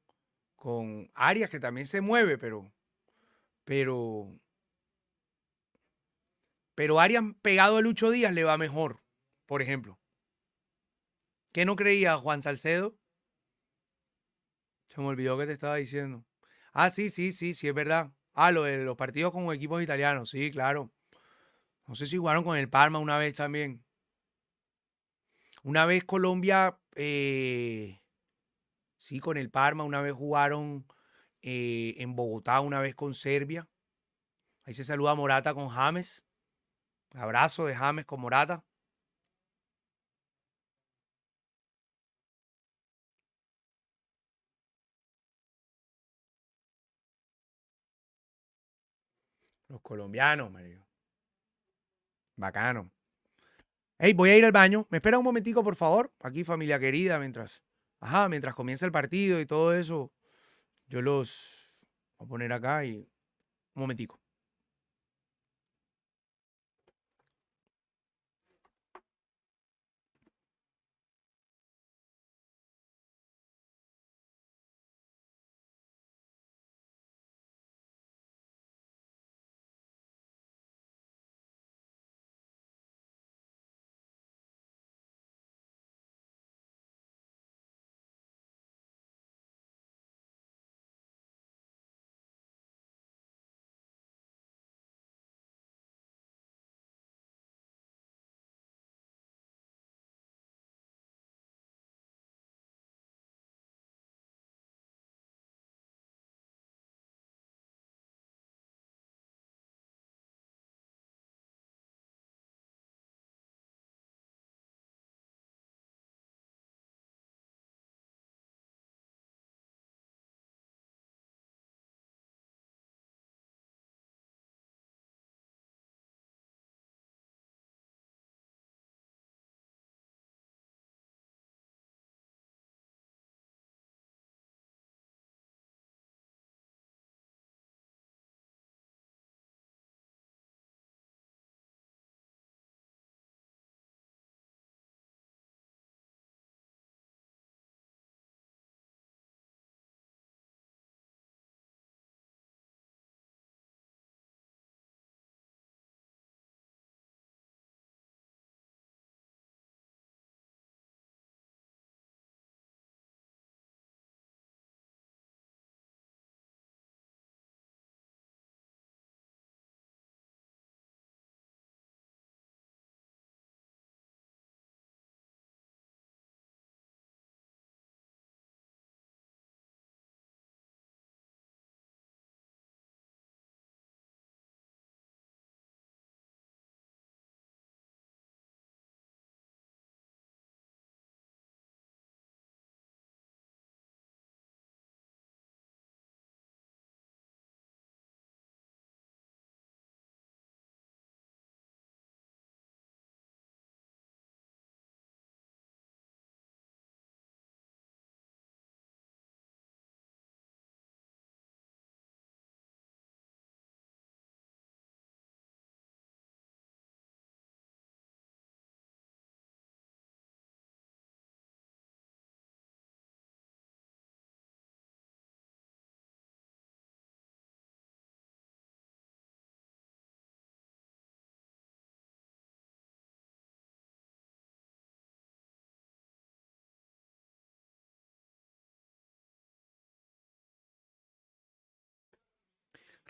con Arias que también se mueve, pero. Pero. Pero Arias pegado a Lucho Díaz le va mejor, por ejemplo. ¿Qué no creía Juan Salcedo? Se me olvidó que te estaba diciendo. Ah, sí, sí, sí, sí, es verdad. Ah, lo de los partidos con equipos italianos, sí, claro. No sé si jugaron con el Parma una vez también. Una vez Colombia, eh, sí, con el Parma, una vez jugaron eh, en Bogotá una vez con Serbia. Ahí se saluda Morata con James. Abrazo de James con Morata. Los colombianos, Mario. Bacano. Hey, voy a ir al baño. ¿Me espera un momentico, por favor? Aquí, familia querida, mientras. Ajá, mientras comienza el partido y todo eso. Yo los voy a poner acá y un momentico.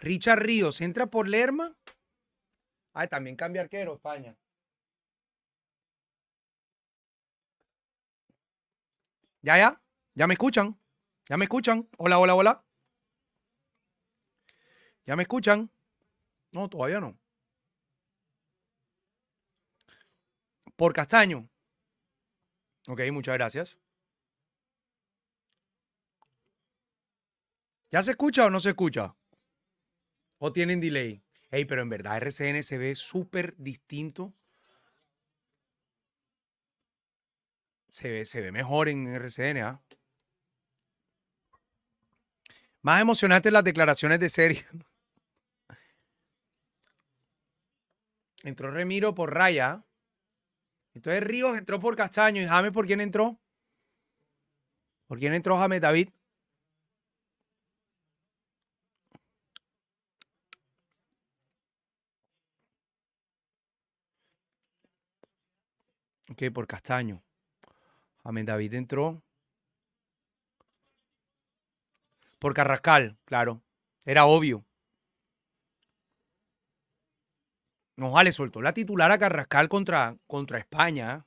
Richard Ríos entra por Lerma. Ay, ah, también cambia arquero, España. Ya, ya, ya me escuchan. Ya me escuchan. Hola, hola, hola. Ya me escuchan. No, todavía no. Por Castaño. Ok, muchas gracias. ¿Ya se escucha o no se escucha? o tienen delay. Ey, pero en verdad RCN se ve súper distinto. Se ve, se ve mejor en RCN, ¿ah? Más emocionantes las declaraciones de serie. *laughs* Entró Remiro por Raya. Entonces Ríos entró por Castaño. ¿Y James por quién entró? ¿Por quién entró James David? qué? Por Castaño. Amén, David entró. Por Carrascal, claro. Era obvio. No, le soltó la titular a Carrascal contra, contra España. ¿eh?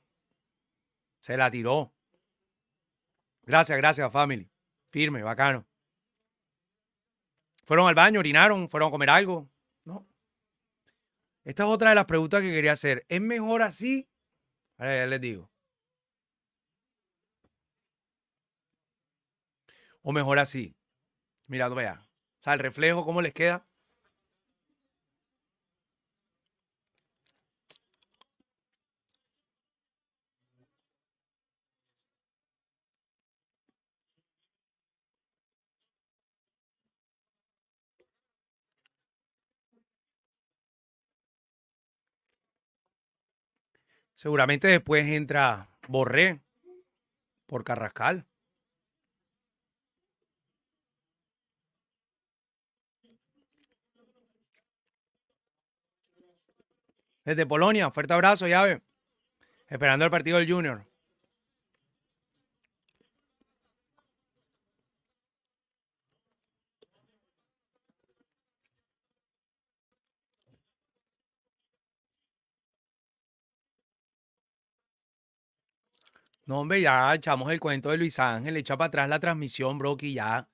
Se la tiró. Gracias, gracias, family. Firme, bacano. Fueron al baño, orinaron, fueron a comer algo. No. Esta es otra de las preguntas que quería hacer. ¿Es mejor así Ahora ya les digo. O mejor así. mirad vea. O sea, el reflejo, ¿cómo les queda? Seguramente después entra Borré por Carrascal. Desde Polonia, fuerte abrazo, llave. Esperando el partido del Junior. No, hombre, ya echamos el cuento de Luis Ángel, echa para atrás la transmisión, Brocky, ya.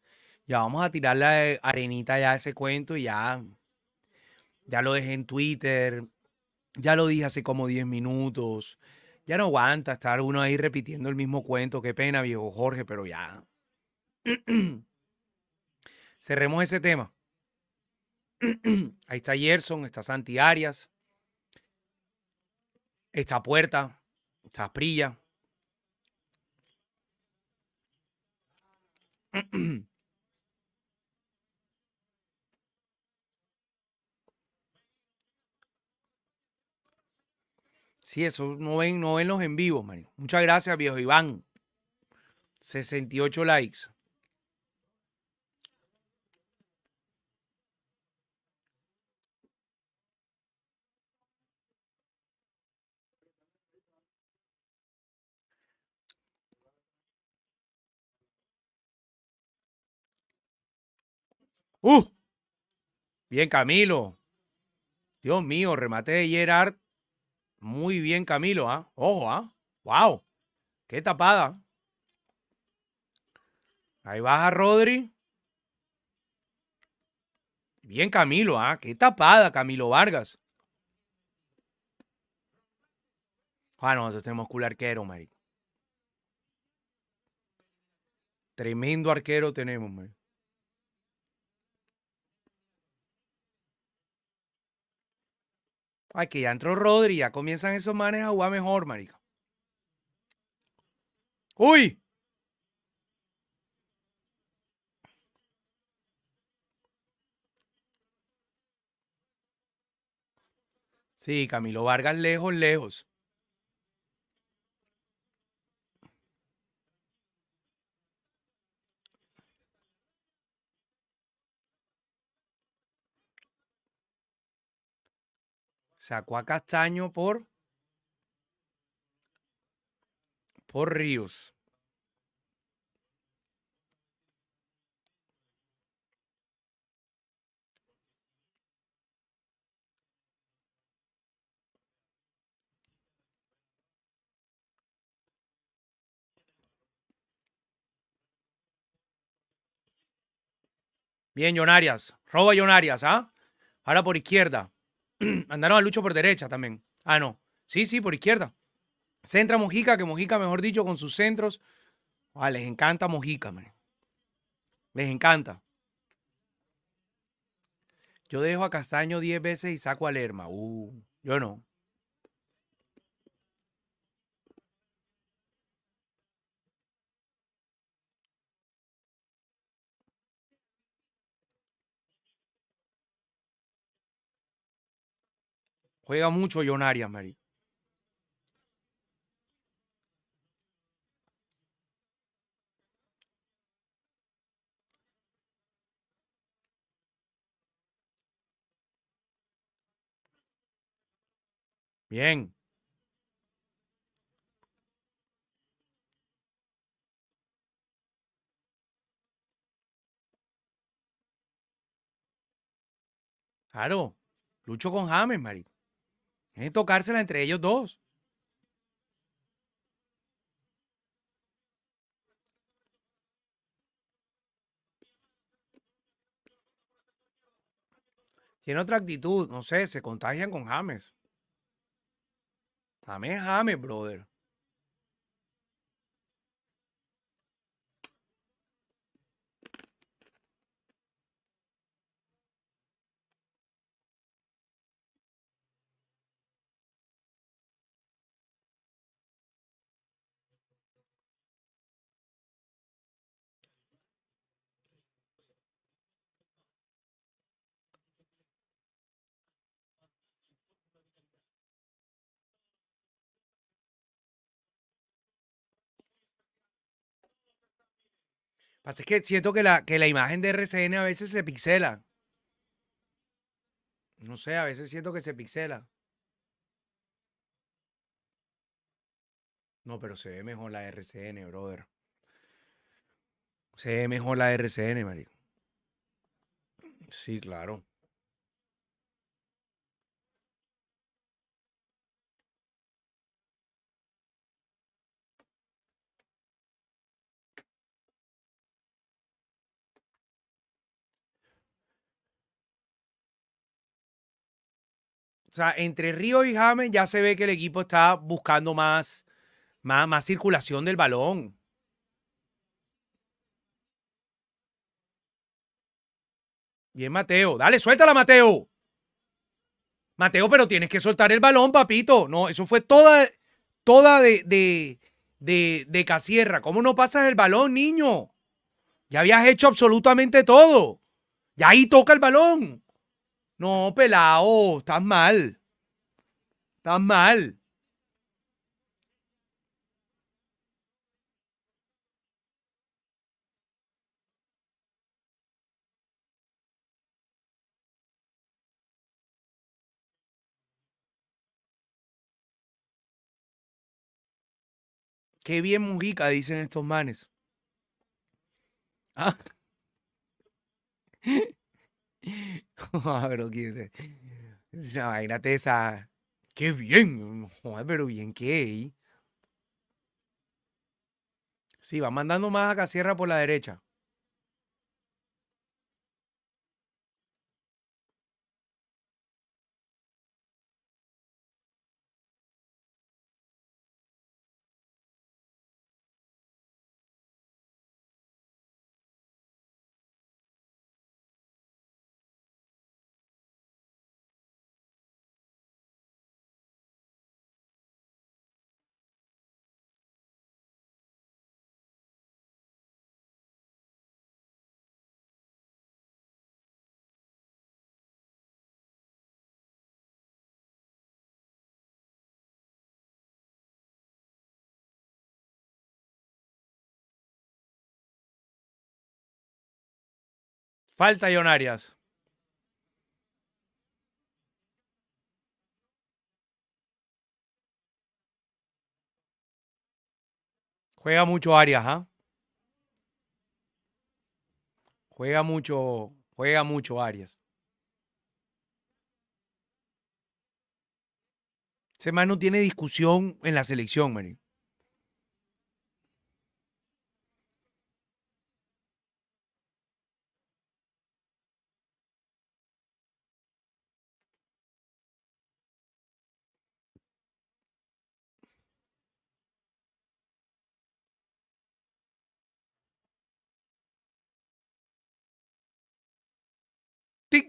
Ya vamos a tirar la eh, arenita ya ese cuento y ya. Ya lo dejé en Twitter, ya lo dije hace como 10 minutos. Ya no aguanta estar uno ahí repitiendo el mismo cuento. Qué pena, viejo Jorge, pero ya. *clears throat* Cerremos ese tema. *clears throat* ahí está Gerson, está Santi Arias, está Puerta, está Prilla. *clears throat* Sí, eso no ven, no ven los en vivo Mario. Muchas gracias, viejo Iván. 68 likes. ¡Uh! Bien, Camilo. Dios mío, remate de Gerard. Muy bien, Camilo, ¿ah? Ojo, ¿ah? ¡Wow! ¡Qué tapada! Ahí baja Rodri. Bien, Camilo, ¿ah? ¡Qué tapada, Camilo Vargas! Ah, no, nosotros tenemos culo arquero, marico. Tremendo arquero tenemos, marico. Aquí que ya entró Rodri, ya comienzan esos manes a jugar mejor, marica. ¡Uy! Sí, Camilo Vargas lejos, lejos. Sacó a Castaño por. Por Ríos. Bien, Yonarias. Roba Yonarias, ¿ah? Ahora por izquierda. *clears throat* Andaron a Lucho por derecha también. Ah, no. Sí, sí, por izquierda. Centra Mojica, que Mojica, mejor dicho, con sus centros. Ah, les encanta Mojica, man. Les encanta. Yo dejo a Castaño 10 veces y saco a Lerma. Uh, yo no. Juega mucho John Arias, Bien. Claro, lucho con James, marico. En tocársela entre ellos dos. Tiene otra actitud, no sé, se contagian con James. También James, brother. Así que siento que la, que la imagen de RCN a veces se pixela. No sé, a veces siento que se pixela. No, pero se ve mejor la RCN, brother. Se ve mejor la RCN, marico. Sí, claro. O sea, entre Río y James ya se ve que el equipo está buscando más, más, más circulación del balón. Bien, Mateo. Dale, suéltala, Mateo. Mateo, pero tienes que soltar el balón, papito. No, eso fue toda, toda de, de, de, de Casierra. ¿Cómo no pasas el balón, niño? Ya habías hecho absolutamente todo. Ya ahí toca el balón. No, pelao, estás mal. Estás mal. Qué bien Mujica, dicen estos manes. ¿Ah? Joder, *laughs* ah, pero qué una ¡Qué bien! Joder, pero bien qué. Sí, va mandando más a sierra por la derecha. Falta Ion Arias. Juega mucho Arias, ¿ah? Juega mucho, juega mucho Arias. Ese man no tiene discusión en la selección, Mario.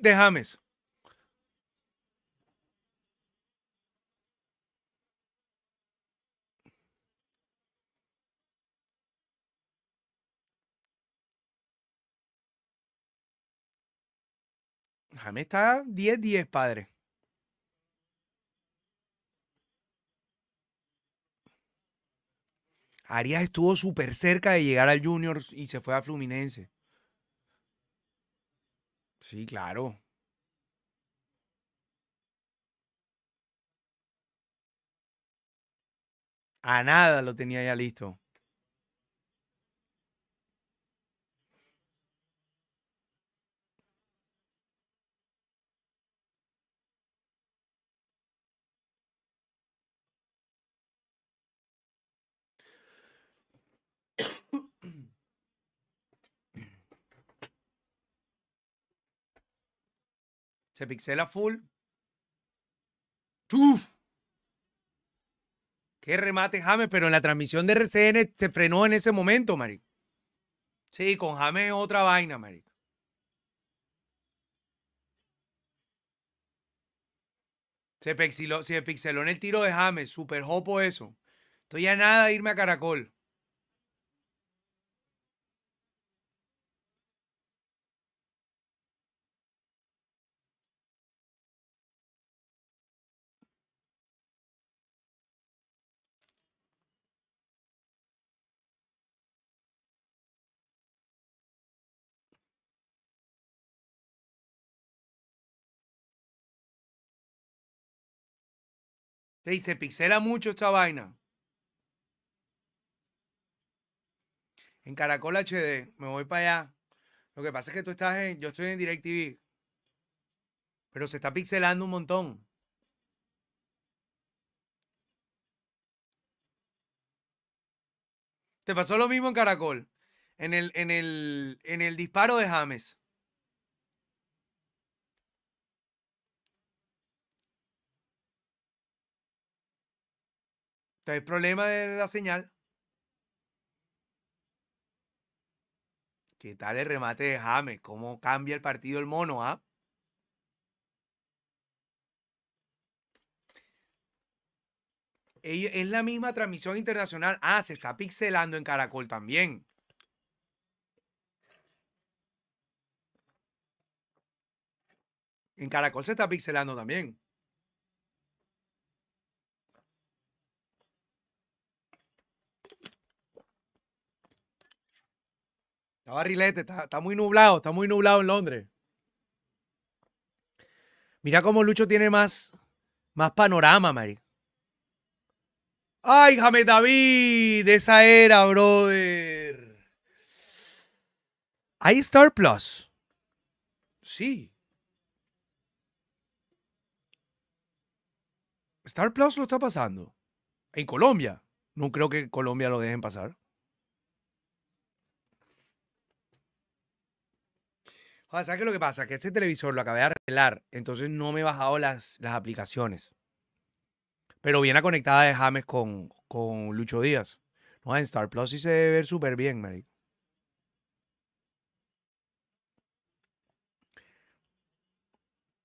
de James. James está 10-10, padre. Arias estuvo súper cerca de llegar al Junior y se fue a Fluminense. Sí, claro. A nada lo tenía ya listo. Se pixela full. ¡Qué remate James! Pero en la transmisión de RCN se frenó en ese momento, Maric. Sí, con James otra vaina, Maric. Se, pixeló en el tiro de James. Super hopo eso. Estoy ya nada de irme a Caracol. Y se pixela mucho esta vaina. En Caracol HD, me voy para allá. Lo que pasa es que tú estás en. Yo estoy en DirecTV. Pero se está pixelando un montón. Te pasó lo mismo en Caracol. En el, en el, en el disparo de James. es problema de la señal. ¿Qué tal el remate de James? ¿Cómo cambia el partido el mono, ah? Es la misma transmisión internacional. Ah, se está pixelando en Caracol también. En Caracol se está pixelando también. Está barrilete, está, muy nublado, está muy nublado en Londres. Mira cómo Lucho tiene más, más panorama, Mari. ¡Ay, James David! De esa era, brother. Hay Star Plus. Sí. Star Plus lo está pasando. En Colombia. No creo que Colombia lo dejen pasar. O sea, es lo que pasa? Que este televisor lo acabé de arreglar, entonces no me he bajado las, las aplicaciones. Pero viene conectada de James con, Lucho Díaz. No, en Star Plus sí se debe ver súper bien, Mary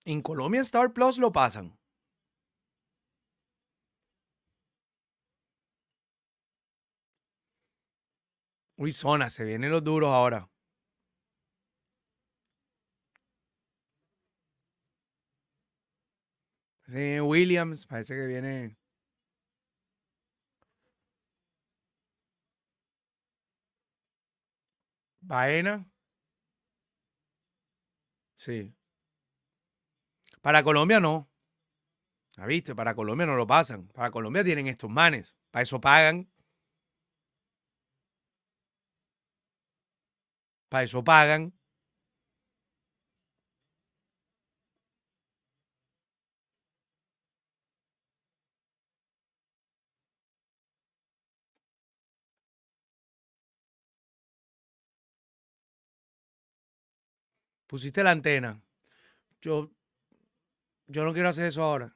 En Colombia en Star Plus lo pasan. Uy, zona, se vienen los duros ahora. Eh, Williams, parece que viene. Baena. Sí. Para Colombia no. ¿La ah, viste? Para Colombia no lo pasan. Para Colombia tienen estos manes. Para eso pagan. Para eso pagan. pusiste la antena. Yo, yo no quiero hacer eso ahora.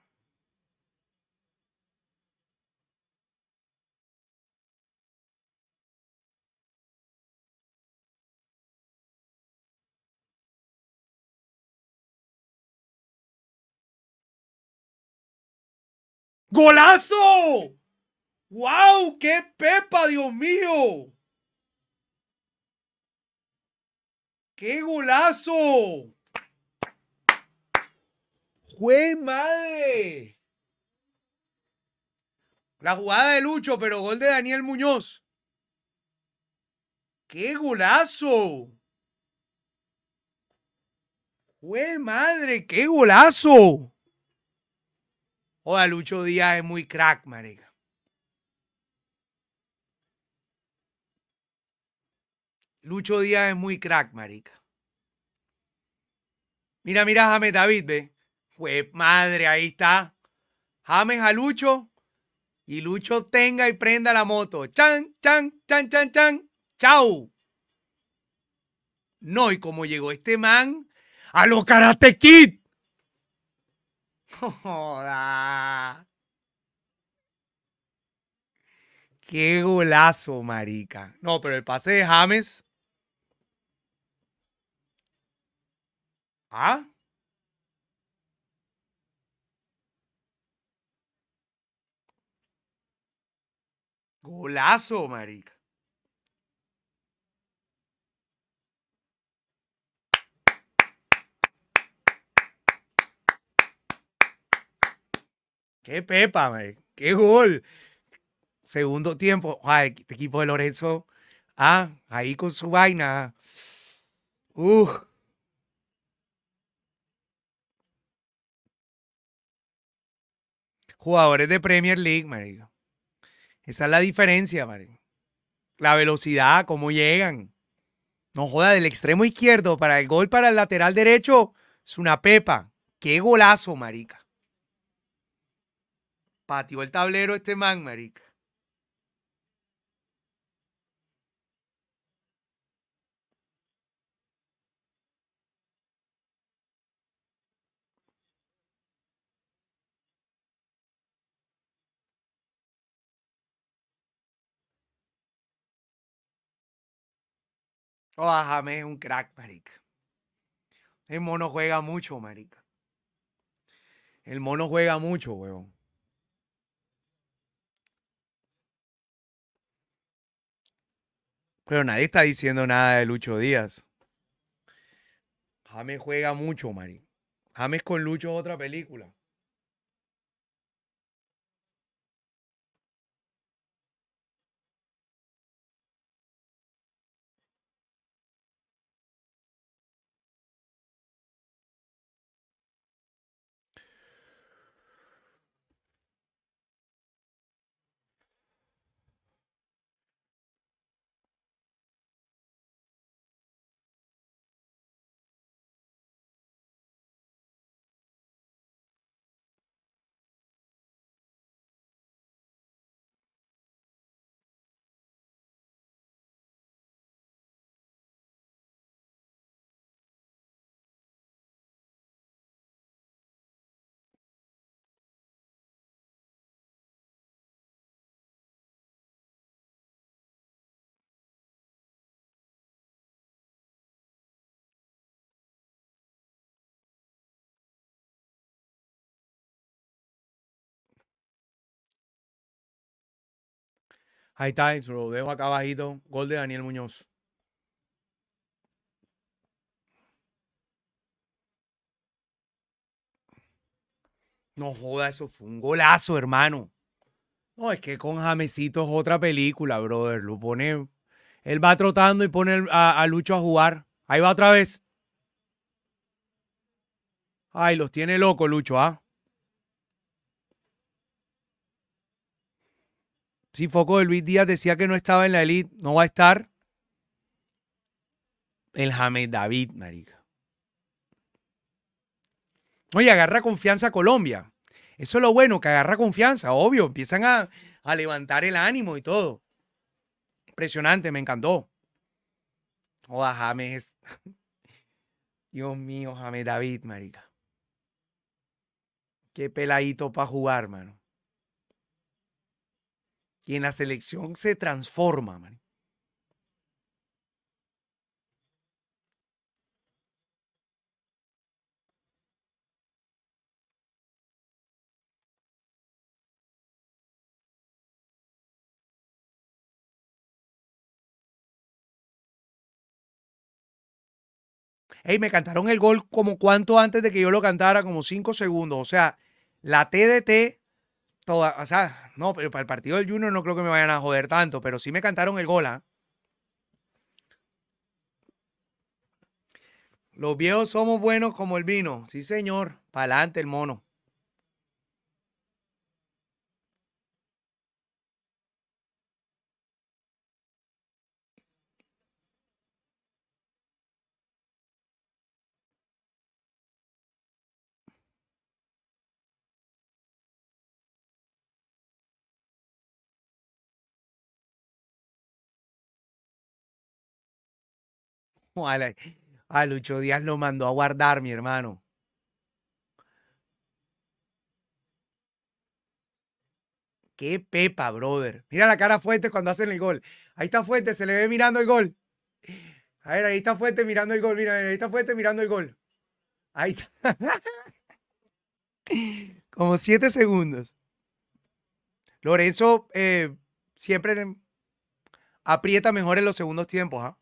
¡Golazo! ¡Wow! ¡Qué pepa, Dios mío! ¡Qué golazo! ¡Jue madre! La jugada de Lucho, pero gol de Daniel Muñoz. ¡Qué golazo! ¡Jue madre! ¡Qué golazo! Hola Lucho Díaz es muy crack, marica. Lucho Díaz es muy crack, marica. Mira, mira James David, ve. Pues madre, ahí está. James a Lucho. Y Lucho tenga y prenda la moto. Chan, chan, chan, chan, chan. Chau. No, y como llegó este man a lo Karate Kid. *laughs* Qué golazo, marica. No, pero el pase de James ¿Ah? Golazo, marica. Qué pepa, marica. Qué gol. Segundo tiempo. Ay, este equipo de Lorenzo. Ah, ahí con su vaina. Uf. jugadores de Premier League, marica. Esa es la diferencia, marica. La velocidad, cómo llegan. No joda, del extremo izquierdo para el gol para el lateral derecho es una pepa. Qué golazo, marica. Patió el tablero este man, marica. Oh, James es un crack, marica. El mono juega mucho, marica. El mono juega mucho, weón. Pero nadie está diciendo nada de Lucho Díaz. James juega mucho, marica. James con Lucho es otra película. Ahí está, se lo dejo acá abajito. Gol de Daniel Muñoz. No joda, eso fue un golazo, hermano. No, es que con Jamesito es otra película, brother. Lo pone. Él va trotando y pone a, Lucho a jugar. Ahí va otra vez. Ay, los tiene loco, Lucho, ¿ah? Si Foco de Luis Díaz decía que no estaba en la elite. No va a estar. El James David, marica. Oye, agarra confianza a Colombia. Eso es lo bueno, que agarra confianza, obvio. Empiezan a, levantar el ánimo y todo. Impresionante, me encantó. a James. *laughs* Dios mío, James David, marica. Qué peladito para jugar, mano y en la selección se transforma. Man. Hey, me cantaron el gol como cuánto antes de que yo lo cantara, como cinco segundos. O sea, la TDT o sea, no, pero para el partido del Junior no creo que me vayan a joder tanto, pero sí me cantaron el gola. ¿ah? Los viejos somos buenos como el vino. Sí, señor. Para adelante el mono. *laughs* A, Lucho Díaz lo mandó a guardar, mi hermano. Qué pepa, brother. Mira la cara fuerte cuando hacen el gol. Ahí está fuerte, se le ve mirando el gol. A ver, ahí está fuerte mirando el gol. Mira, ahí está fuerte mirando el gol. Ahí está. *laughs* Como siete segundos. Lorenzo eh, siempre aprieta mejor en los segundos tiempos. ¿ah?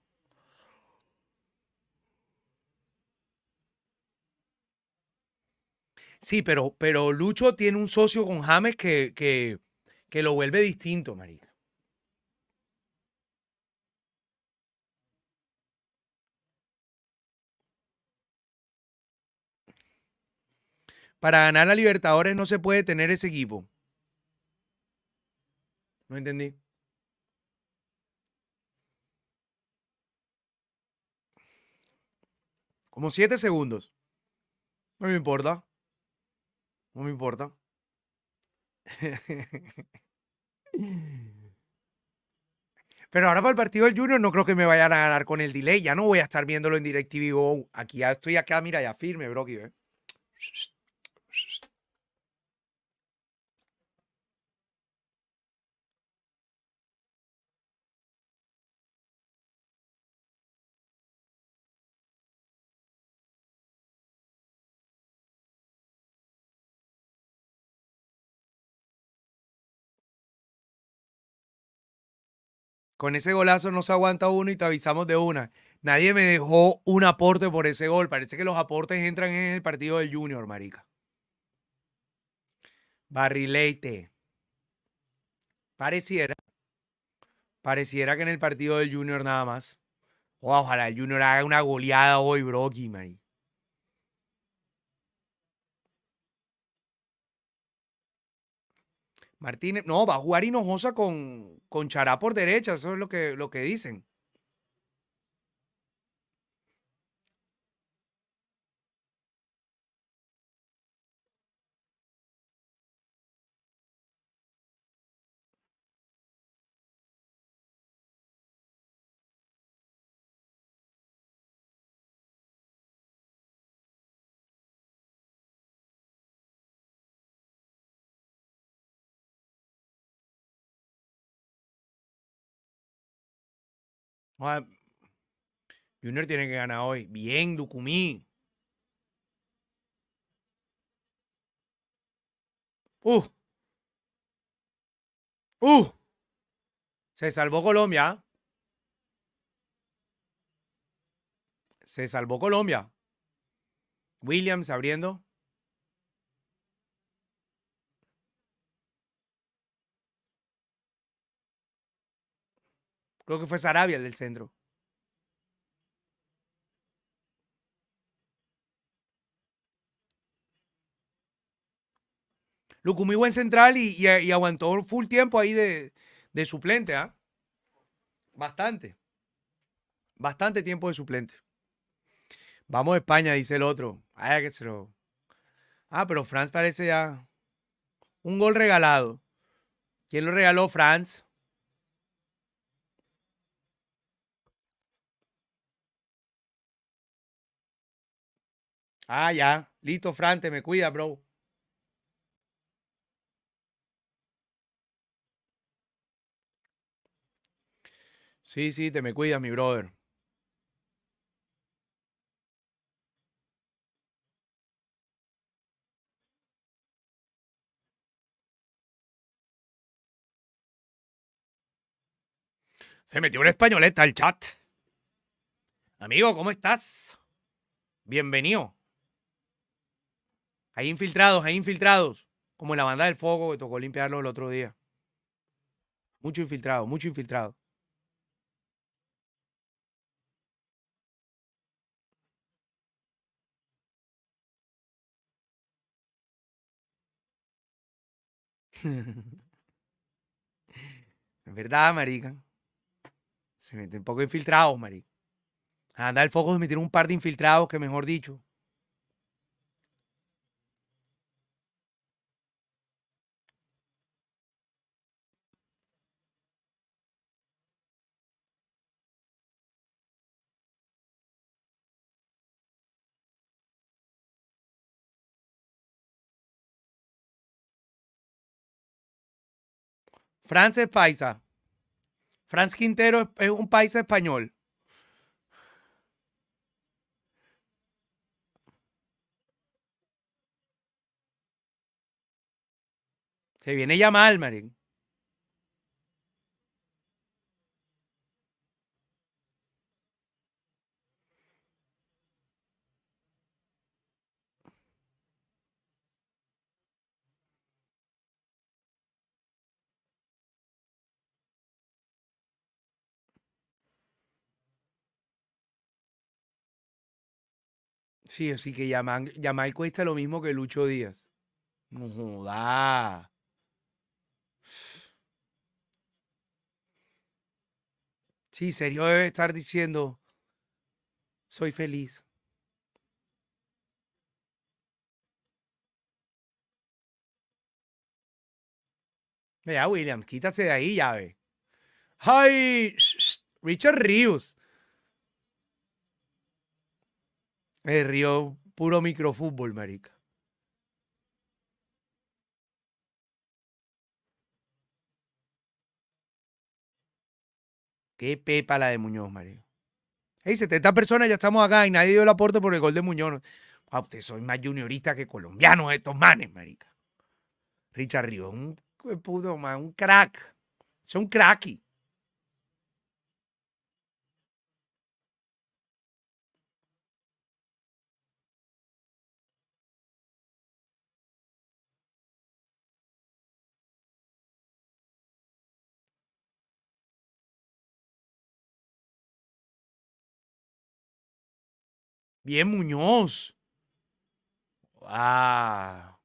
Sí, pero, pero Lucho tiene un socio con James que, que, lo vuelve distinto, María. Para ganar a Libertadores no se puede tener ese equipo. No entendí. Como siete segundos. No me importa. No me importa. Pero ahora para el partido del Junior no creo que me vayan a ganar con el delay. Ya no voy a estar viéndolo en DirecTV Go. Aquí ya estoy acá, mira, ya firme, bro. Con ese golazo no se aguanta uno y te avisamos de una. Nadie me dejó un aporte por ese gol. Parece que los aportes entran en el partido del Junior, marica. Barrilete. Pareciera. Pareciera que en el partido del Junior nada más. ojalá el Junior haga una goleada hoy, Brocky, marica. Martínez, no, va a jugar Hinojosa con, con Chará por derecha, eso es lo que, lo que dicen. Junior tiene que ganar hoy. Bien, Ducumí. Uh. Uh. Se salvó Colombia. Se salvó Colombia. Williams abriendo. Creo que fue Sarabia el del centro. Lucumí muy buen central y, aguantó un aguantó full tiempo ahí de, suplente, ¿ah? Bastante. Bastante tiempo de suplente. Vamos a España, dice el otro. que Ah, pero Franz parece ya un gol regalado. ¿Quién lo regaló, Franz? Ah, ya. Listo, Fran, te me cuida, bro. Sí, sí, te me cuida mi brother. Se metió una españoleta al chat. Amigo, ¿cómo estás? Bienvenido. Hay infiltrados, hay infiltrados. Como la banda del fuego que tocó limpiarlo el otro día. Mucho infiltrado, mucho infiltrado. *laughs* es verdad, marica. Se meten poco infiltrados, marica. Anda el foco se metieron un par de infiltrados que, mejor dicho, France es paisa. Franz Quintero es un paisa español. Se viene mal, Marín. Sí, así que Yamal, cuesta lo mismo que Lucho Díaz. No Sí, serio debe estar diciendo, soy feliz. Vea, William, quítase de ahí, llave. ¡Ay! Richard Rios. Me río puro microfútbol, marica. Qué pepa la de Muñoz, marico. Hey, 70 personas, ya estamos acá y nadie dio el aporte por el gol de Muñoz. Ah, usted soy más juniorista que colombiano estos manes, marica. Richard Río, un puto un crack. Son un cracky. Bien Muñoz. Ah.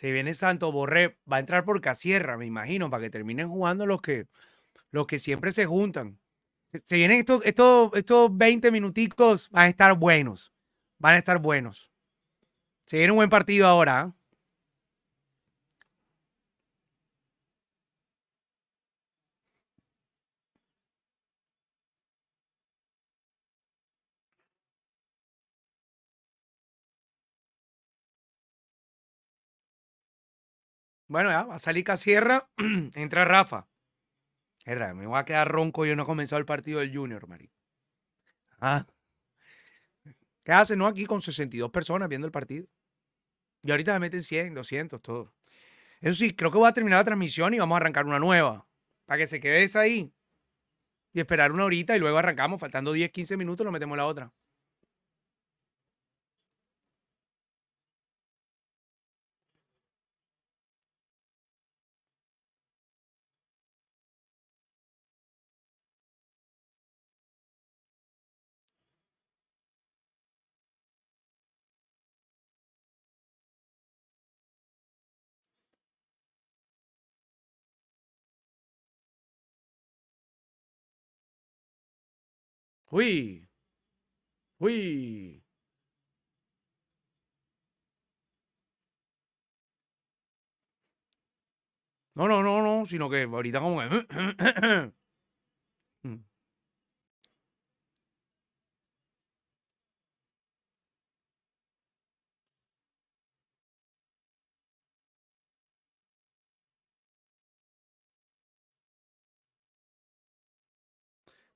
Si viene Santo Borré, va a entrar por Casierra, me imagino, para que terminen jugando los que, los que siempre se juntan. Se vienen estos, estos 20 minutitos, van a estar buenos. Van a estar buenos. Se viene un buen partido ahora. ¿ah? Bueno, ya, va a salir Casierra, *clears throat* entra Rafa. Verdad, me voy a quedar ronco, yo no he comenzado el partido del Junior, marico. Ah. ¿Qué hacen no? Aquí con 62 personas viendo el partido. Y ahorita me meten 100, 200, todo. Eso sí, creo que voy a terminar la transmisión y vamos a arrancar una nueva. Para que se quede esa ahí. Y esperar una horita y luego arrancamos. Faltando 10, 15 minutos, lo metemos la otra. Uy. Uy. No, no, no, no, sino que ahorita como *clears throat*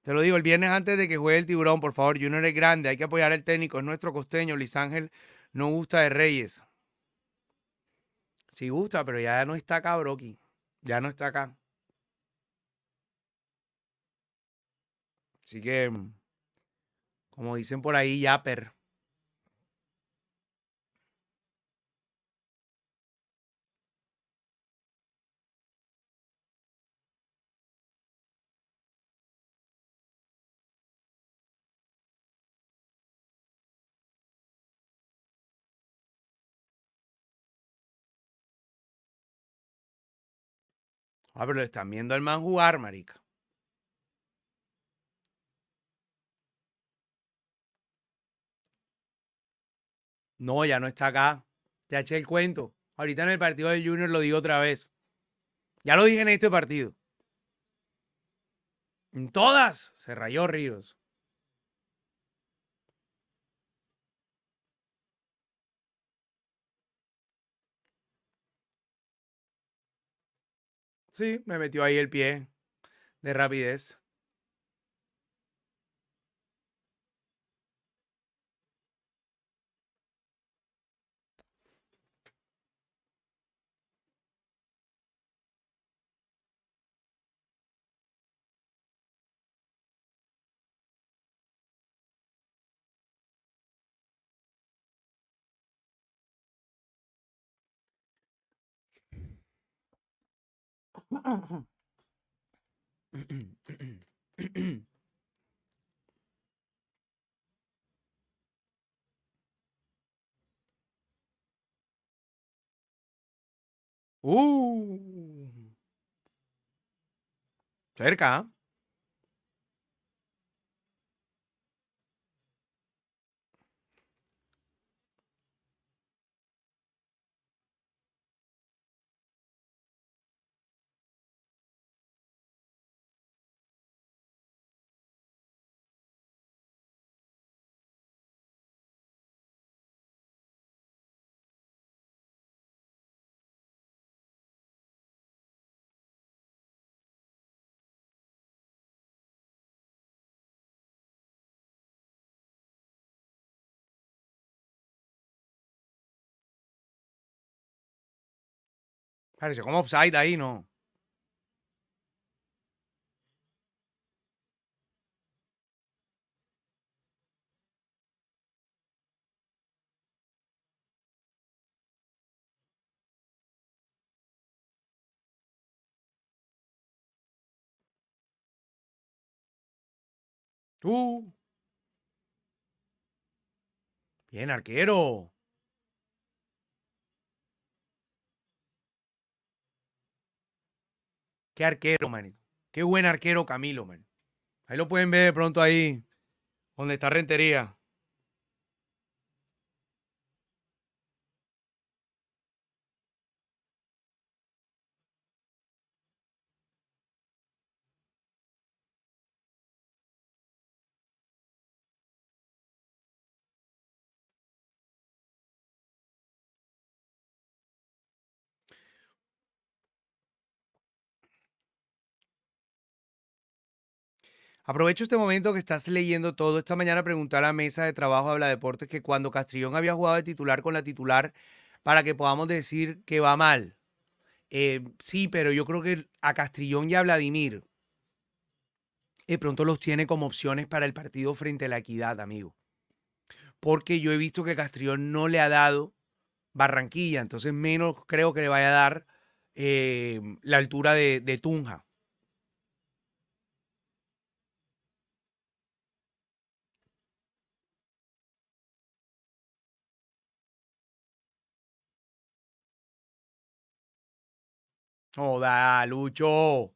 Te lo digo, el viernes antes de que juegue el tiburón, por favor, Junior es grande, hay que apoyar al técnico, es nuestro costeño, Luis Ángel no gusta de Reyes. Sí gusta, pero ya no está acá, Brocky. Ya no está acá. Así que, como dicen por ahí, per Ah, pero lo están viendo al man jugar, marica. No, ya no está acá. Ya eché el cuento. Ahorita en el partido de Junior lo digo otra vez. Ya lo dije en este partido. En todas se rayó Ríos. Sí, me metió ahí el pie de rapidez. 오. 자, 이럴까? se como offside ahí, ¿no? Tú. Bien, arquero. Qué arquero, manito. Qué buen arquero Camilo, man. Ahí lo pueden ver pronto ahí, donde está Rentería. Aprovecho este momento que estás leyendo todo. Esta mañana preguntar a la mesa de trabajo Habla Deportes que cuando Castrillón había jugado de titular con la titular para que podamos decir que va mal. Eh, sí, pero yo creo que a Castrillón y a Vladimir de pronto los tiene como opciones para el partido frente a la equidad, amigo. Porque yo he visto que Castrillón no le ha dado Barranquilla, entonces menos creo que le vaya a dar eh, la altura de Tunja. Joda, Lucho.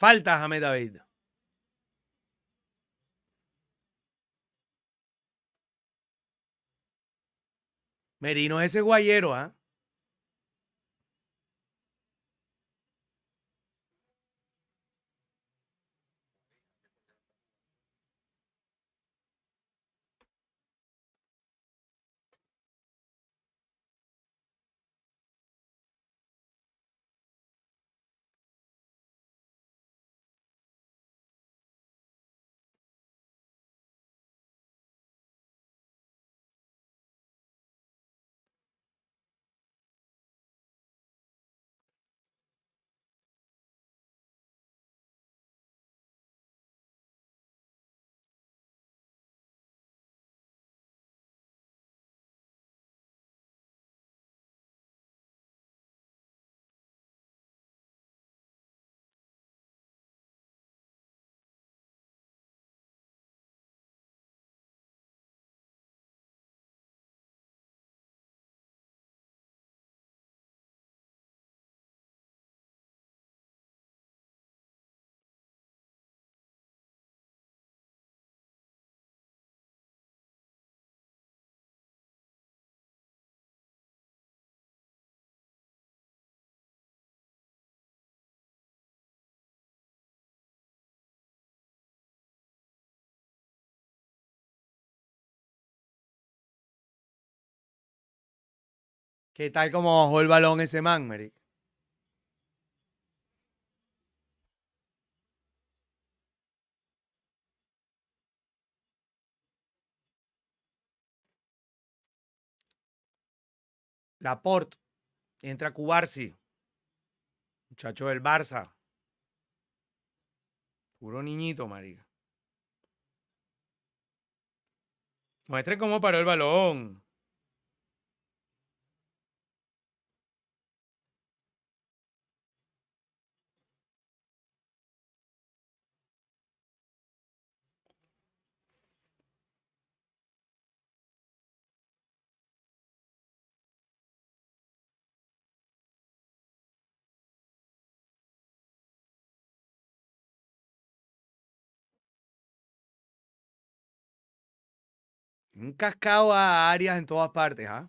Falta Jamé David. Merino es ese guayero, ¿ah? ¿Qué tal como bajó el balón ese man, Mary? Laporte. Entra Cubarsi. Muchacho del Barça. Puro niñito, María. muestre cómo paró el balón. Un cascado a áreas en todas partes, ¿ah?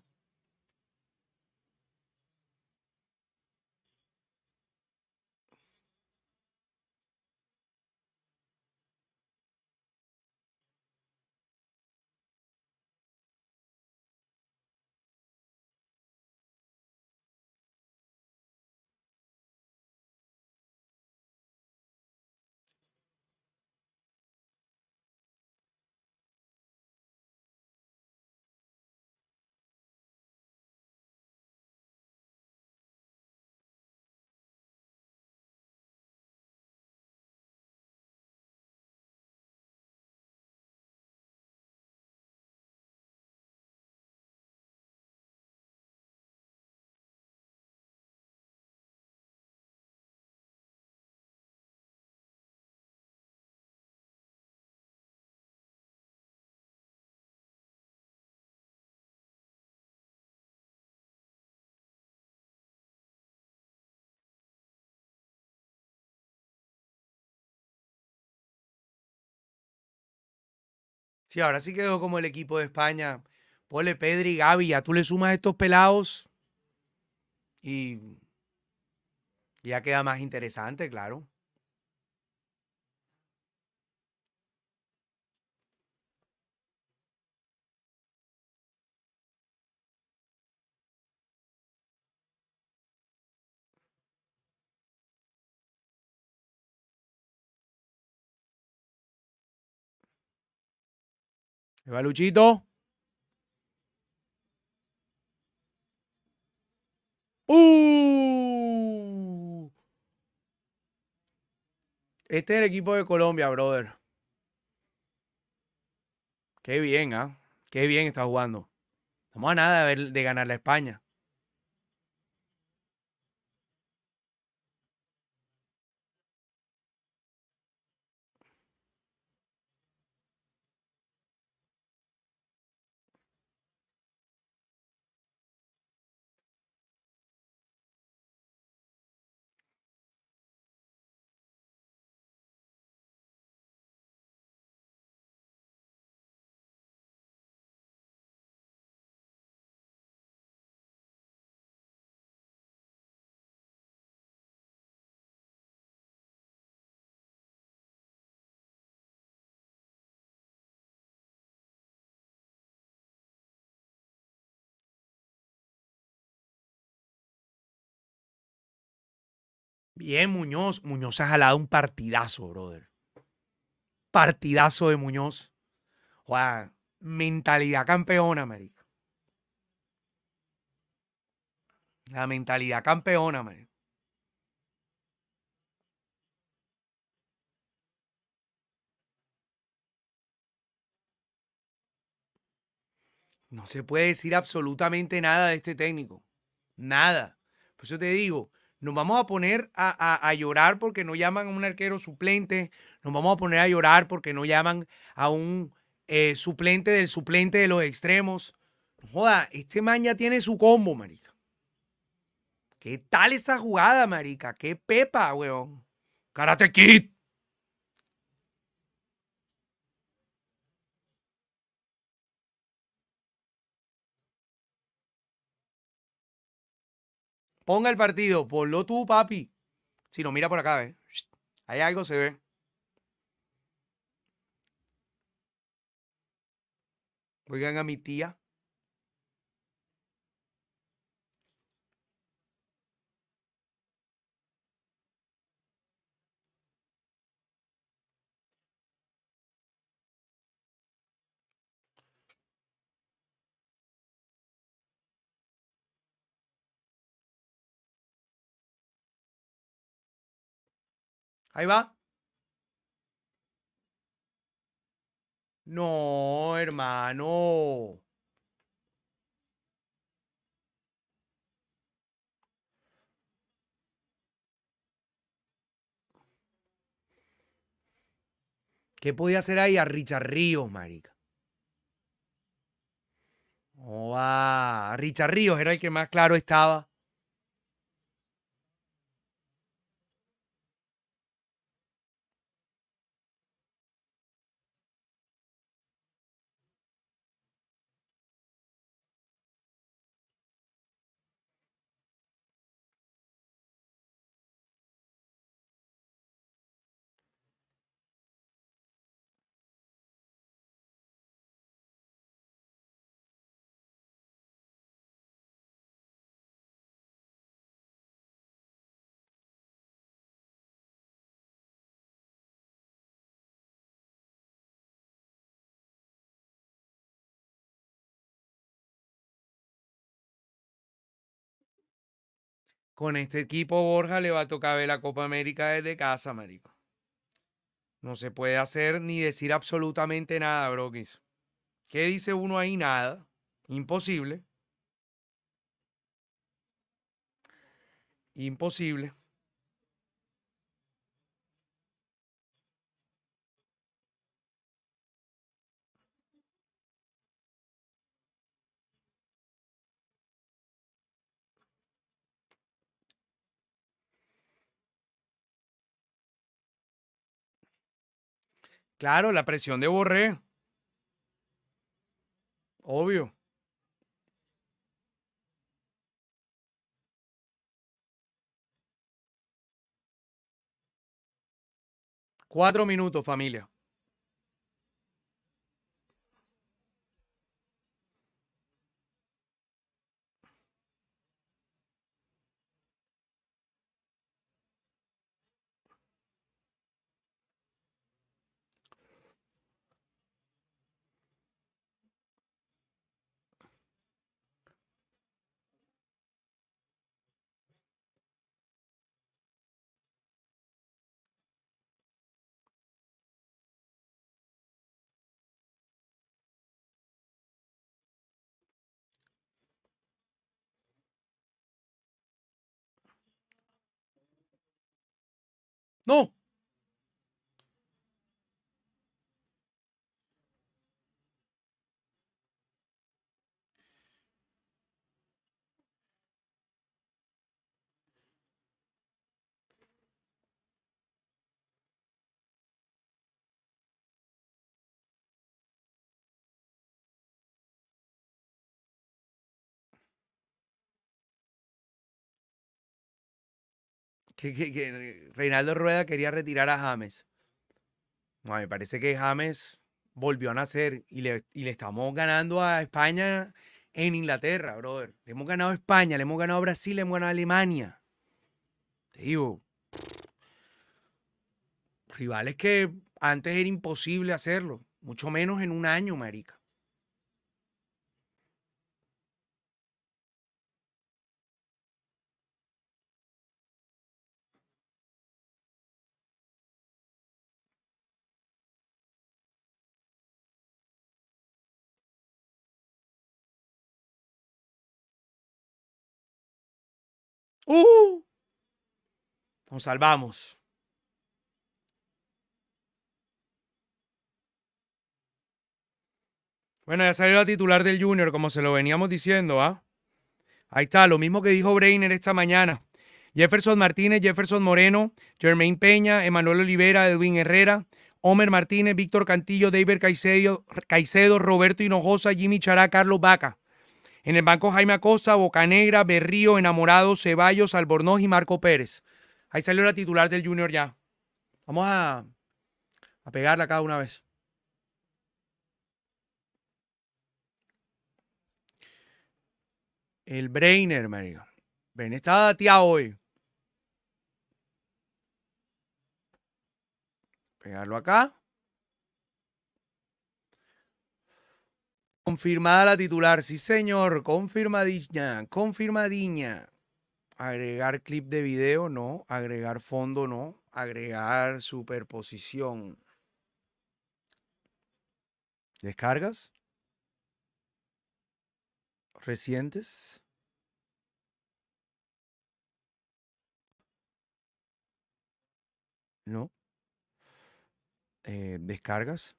Sí, ahora sí quedó como el equipo de España. Pole, Pedri y Gaby, ya tú le sumas estos pelados y ya queda más interesante, claro. Se Luchito. ¡Uh! Este es el equipo de Colombia, brother. Qué bien, ¿ah? Qué bien está jugando. Estamos a nada de, ver, de ganar la España. Bien, Muñoz. Muñoz ha jalado un partidazo, brother. Partidazo de Muñoz. Juan. mentalidad campeona, América. La mentalidad campeona, marico. No se puede decir absolutamente nada de este técnico. Nada. Por eso te digo, nos vamos a poner a, llorar porque no llaman a un arquero suplente, nos vamos a poner a llorar porque no llaman a un eh, suplente del suplente de los extremos. Joda, este man ya tiene su combo, marica. ¿Qué tal esa jugada, marica? ¿Qué pepa, weón? Karate Ponga el partido, ponlo tú, papi. Si no, mira por acá, ¿eh? Hay algo, se ve. Oigan a mi tía. Ahí va. No, hermano. ¿Qué podía hacer ahí a Richard Ríos, marica? Richard Ríos era el que más claro estaba. Con este equipo Borja le va a tocar ver la Copa América desde casa, marico. No se puede hacer ni decir absolutamente nada, Broquis. ¿Qué dice uno ahí? Nada. Imposible. Imposible. Claro, la presión de Borré. Obvio. Cuatro minutos, familia. Non que, Reinaldo Rueda quería retirar a James. No, me parece que James volvió a nacer y le, y le estamos ganando a España en Inglaterra, brother. Le hemos ganado a España, le hemos ganado a Brasil, le hemos ganado a Alemania. Te digo, rivales que antes era imposible hacerlo, mucho menos en un año, marica. ¡Uh! Nos salvamos. Bueno, ya salió la titular del Junior, como se lo veníamos diciendo, ¿ah? Ahí está, lo mismo que dijo Breiner esta mañana. Jefferson Martínez, Jefferson Moreno, Germain Peña, Emanuel Olivera, Edwin Herrera, Homer Martínez, Víctor Cantillo, David Caicedo, Caicedo Roberto Hinojosa, Jimmy Chará, Carlos Vaca. En el banco Jaime Acosta, Bocanegra, Berrío, Enamorado, Ceballos, Albornoz y Marco Pérez. Ahí salió la titular del Junior ya. Vamos a, a pegarla cada una vez. El Brainer, maría Ven, está dateado hoy. Pegarlo acá. Confirmada la titular, sí señor, confirmadiña, confirmadiña. Agregar clip de video, no. Agregar fondo, no. Agregar superposición. Descargas. Recientes. No. Eh, descargas.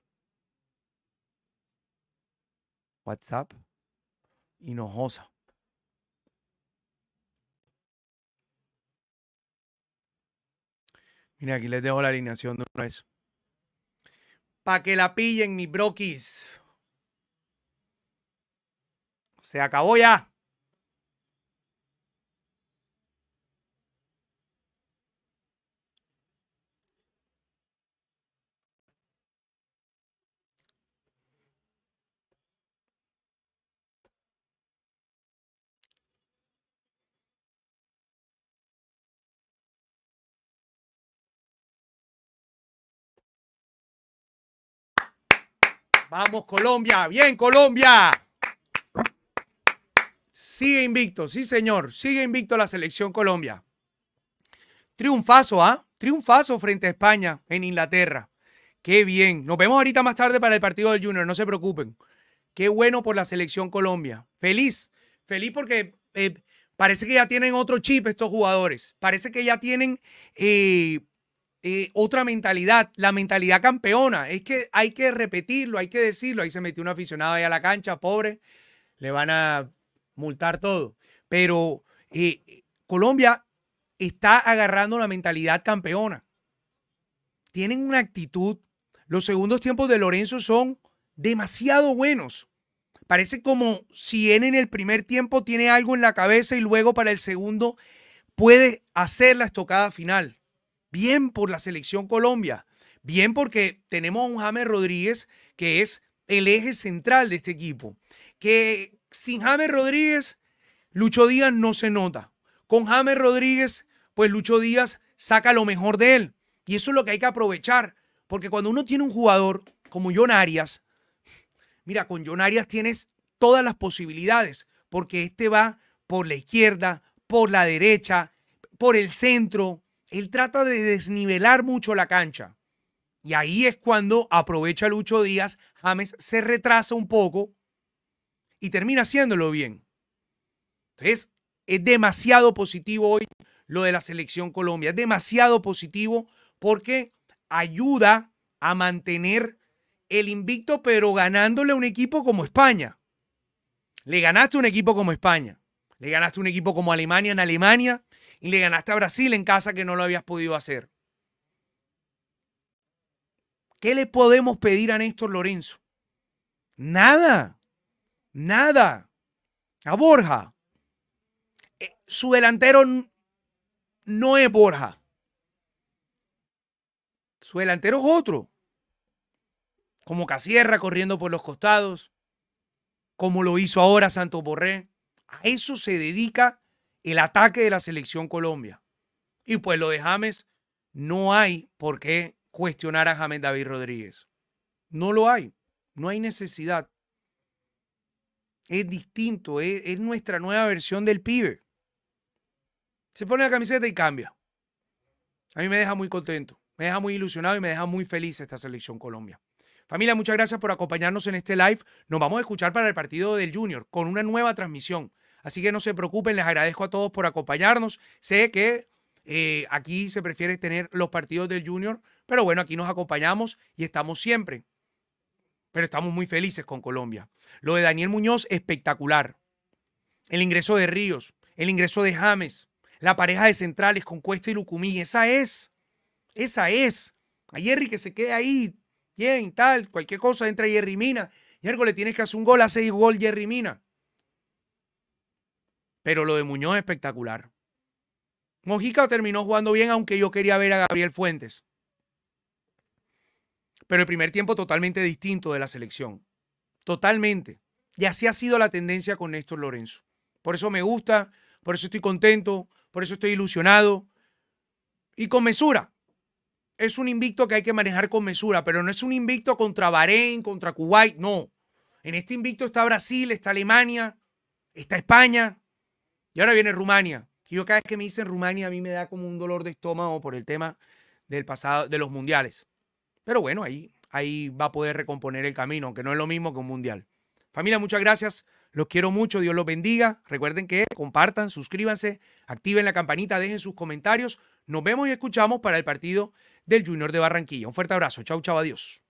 WhatsApp, Hinojosa. Mira, aquí les dejo la alineación de una vez. Para que la pillen, mis broquis. Se acabó ya. Vamos, Colombia. Bien, Colombia. Sigue invicto, sí, señor. Sigue invicto la selección Colombia. Triunfazo, ¿ah? Triunfazo frente a España en Inglaterra. Qué bien. Nos vemos ahorita más tarde para el partido del Junior, no se preocupen. Qué bueno por la selección Colombia. Feliz, feliz porque eh, parece que ya tienen otro chip estos jugadores. Parece que ya tienen eh, eh, otra mentalidad, la mentalidad campeona. Es que hay que repetirlo, hay que decirlo. Ahí se metió un aficionado ahí a la cancha, pobre, le van a multar todo. Pero eh, Colombia está agarrando la mentalidad campeona. Tienen una actitud. Los segundos tiempos de Lorenzo son demasiado buenos. Parece como si él en el primer tiempo tiene algo en la cabeza y luego para el segundo puede hacer la estocada final. Bien por la selección Colombia. Bien porque tenemos a un James Rodríguez que es el eje central de este equipo. Que sin James Rodríguez, Lucho Díaz no se nota. Con James Rodríguez, pues Lucho Díaz saca lo mejor de él. Y eso es lo que hay que aprovechar. Porque cuando uno tiene un jugador como John Arias, mira, con John Arias tienes todas las posibilidades. Porque este va por la izquierda, por la derecha, por el centro, él trata de desnivelar mucho la cancha. Y ahí es cuando aprovecha Lucho Díaz, James se retrasa un poco y termina haciéndolo bien. Entonces, es demasiado positivo hoy lo de la selección Colombia, es demasiado positivo porque ayuda a mantener el invicto, pero ganándole a un equipo como España. Le ganaste un equipo como España, le ganaste un equipo como Alemania en Alemania, y le ganaste a Brasil en casa que no lo habías podido hacer. ¿Qué le podemos pedir a Néstor Lorenzo? Nada, nada. A Borja. Eh, su delantero no es Borja. Su delantero es otro. Como Casierra corriendo por los costados, como lo hizo ahora Santos Borré. A eso se dedica el ataque de la selección Colombia. Y pues lo de James, no hay por qué cuestionar a James David Rodríguez. No lo hay, no hay necesidad. Es distinto, es, nuestra nueva versión del pibe. Se pone la camiseta y cambia. A mí me deja muy contento, me deja muy ilusionado y me deja muy feliz esta selección Colombia. Familia, muchas gracias por acompañarnos en este live. Nos vamos a escuchar para el partido del Junior con una nueva transmisión. Así que no se preocupen, les agradezco a todos por acompañarnos. Sé que eh, aquí se prefiere tener los partidos del Junior, pero bueno, aquí nos acompañamos y estamos siempre. Pero estamos muy felices con Colombia. Lo de Daniel Muñoz, espectacular. El ingreso de Ríos, el ingreso de James, la pareja de centrales con Cuesta y Lucumí, esa es. Esa es. A Jerry que se quede ahí, bien, tal, cualquier cosa, entra Jerry Mina. algo le tienes que hacer un gol, hace gol Jerry Mina. Pero lo de Muñoz es espectacular. Mojica terminó jugando bien, aunque yo quería ver a Gabriel Fuentes. Pero el primer tiempo totalmente distinto de la selección. Totalmente. Y así ha sido la tendencia con Néstor Lorenzo. Por eso me gusta, por eso estoy contento, por eso estoy ilusionado. Y con mesura. Es un invicto que hay que manejar con mesura, pero no es un invicto contra Bahrein, contra Kuwait, no. En este invicto está Brasil, está Alemania, está España, y ahora viene Rumania. Yo cada vez que me dicen Rumania a mí me da como un dolor de estómago por el tema del pasado, de los mundiales. Pero bueno, ahí, ahí va a poder recomponer el camino, aunque no es lo mismo que un mundial. Familia, muchas gracias. Los quiero mucho, Dios los bendiga. Recuerden que compartan, suscríbanse, activen la campanita, dejen sus comentarios. Nos vemos y escuchamos para el partido del Junior de Barranquilla. Un fuerte abrazo. Chau, chau, adiós.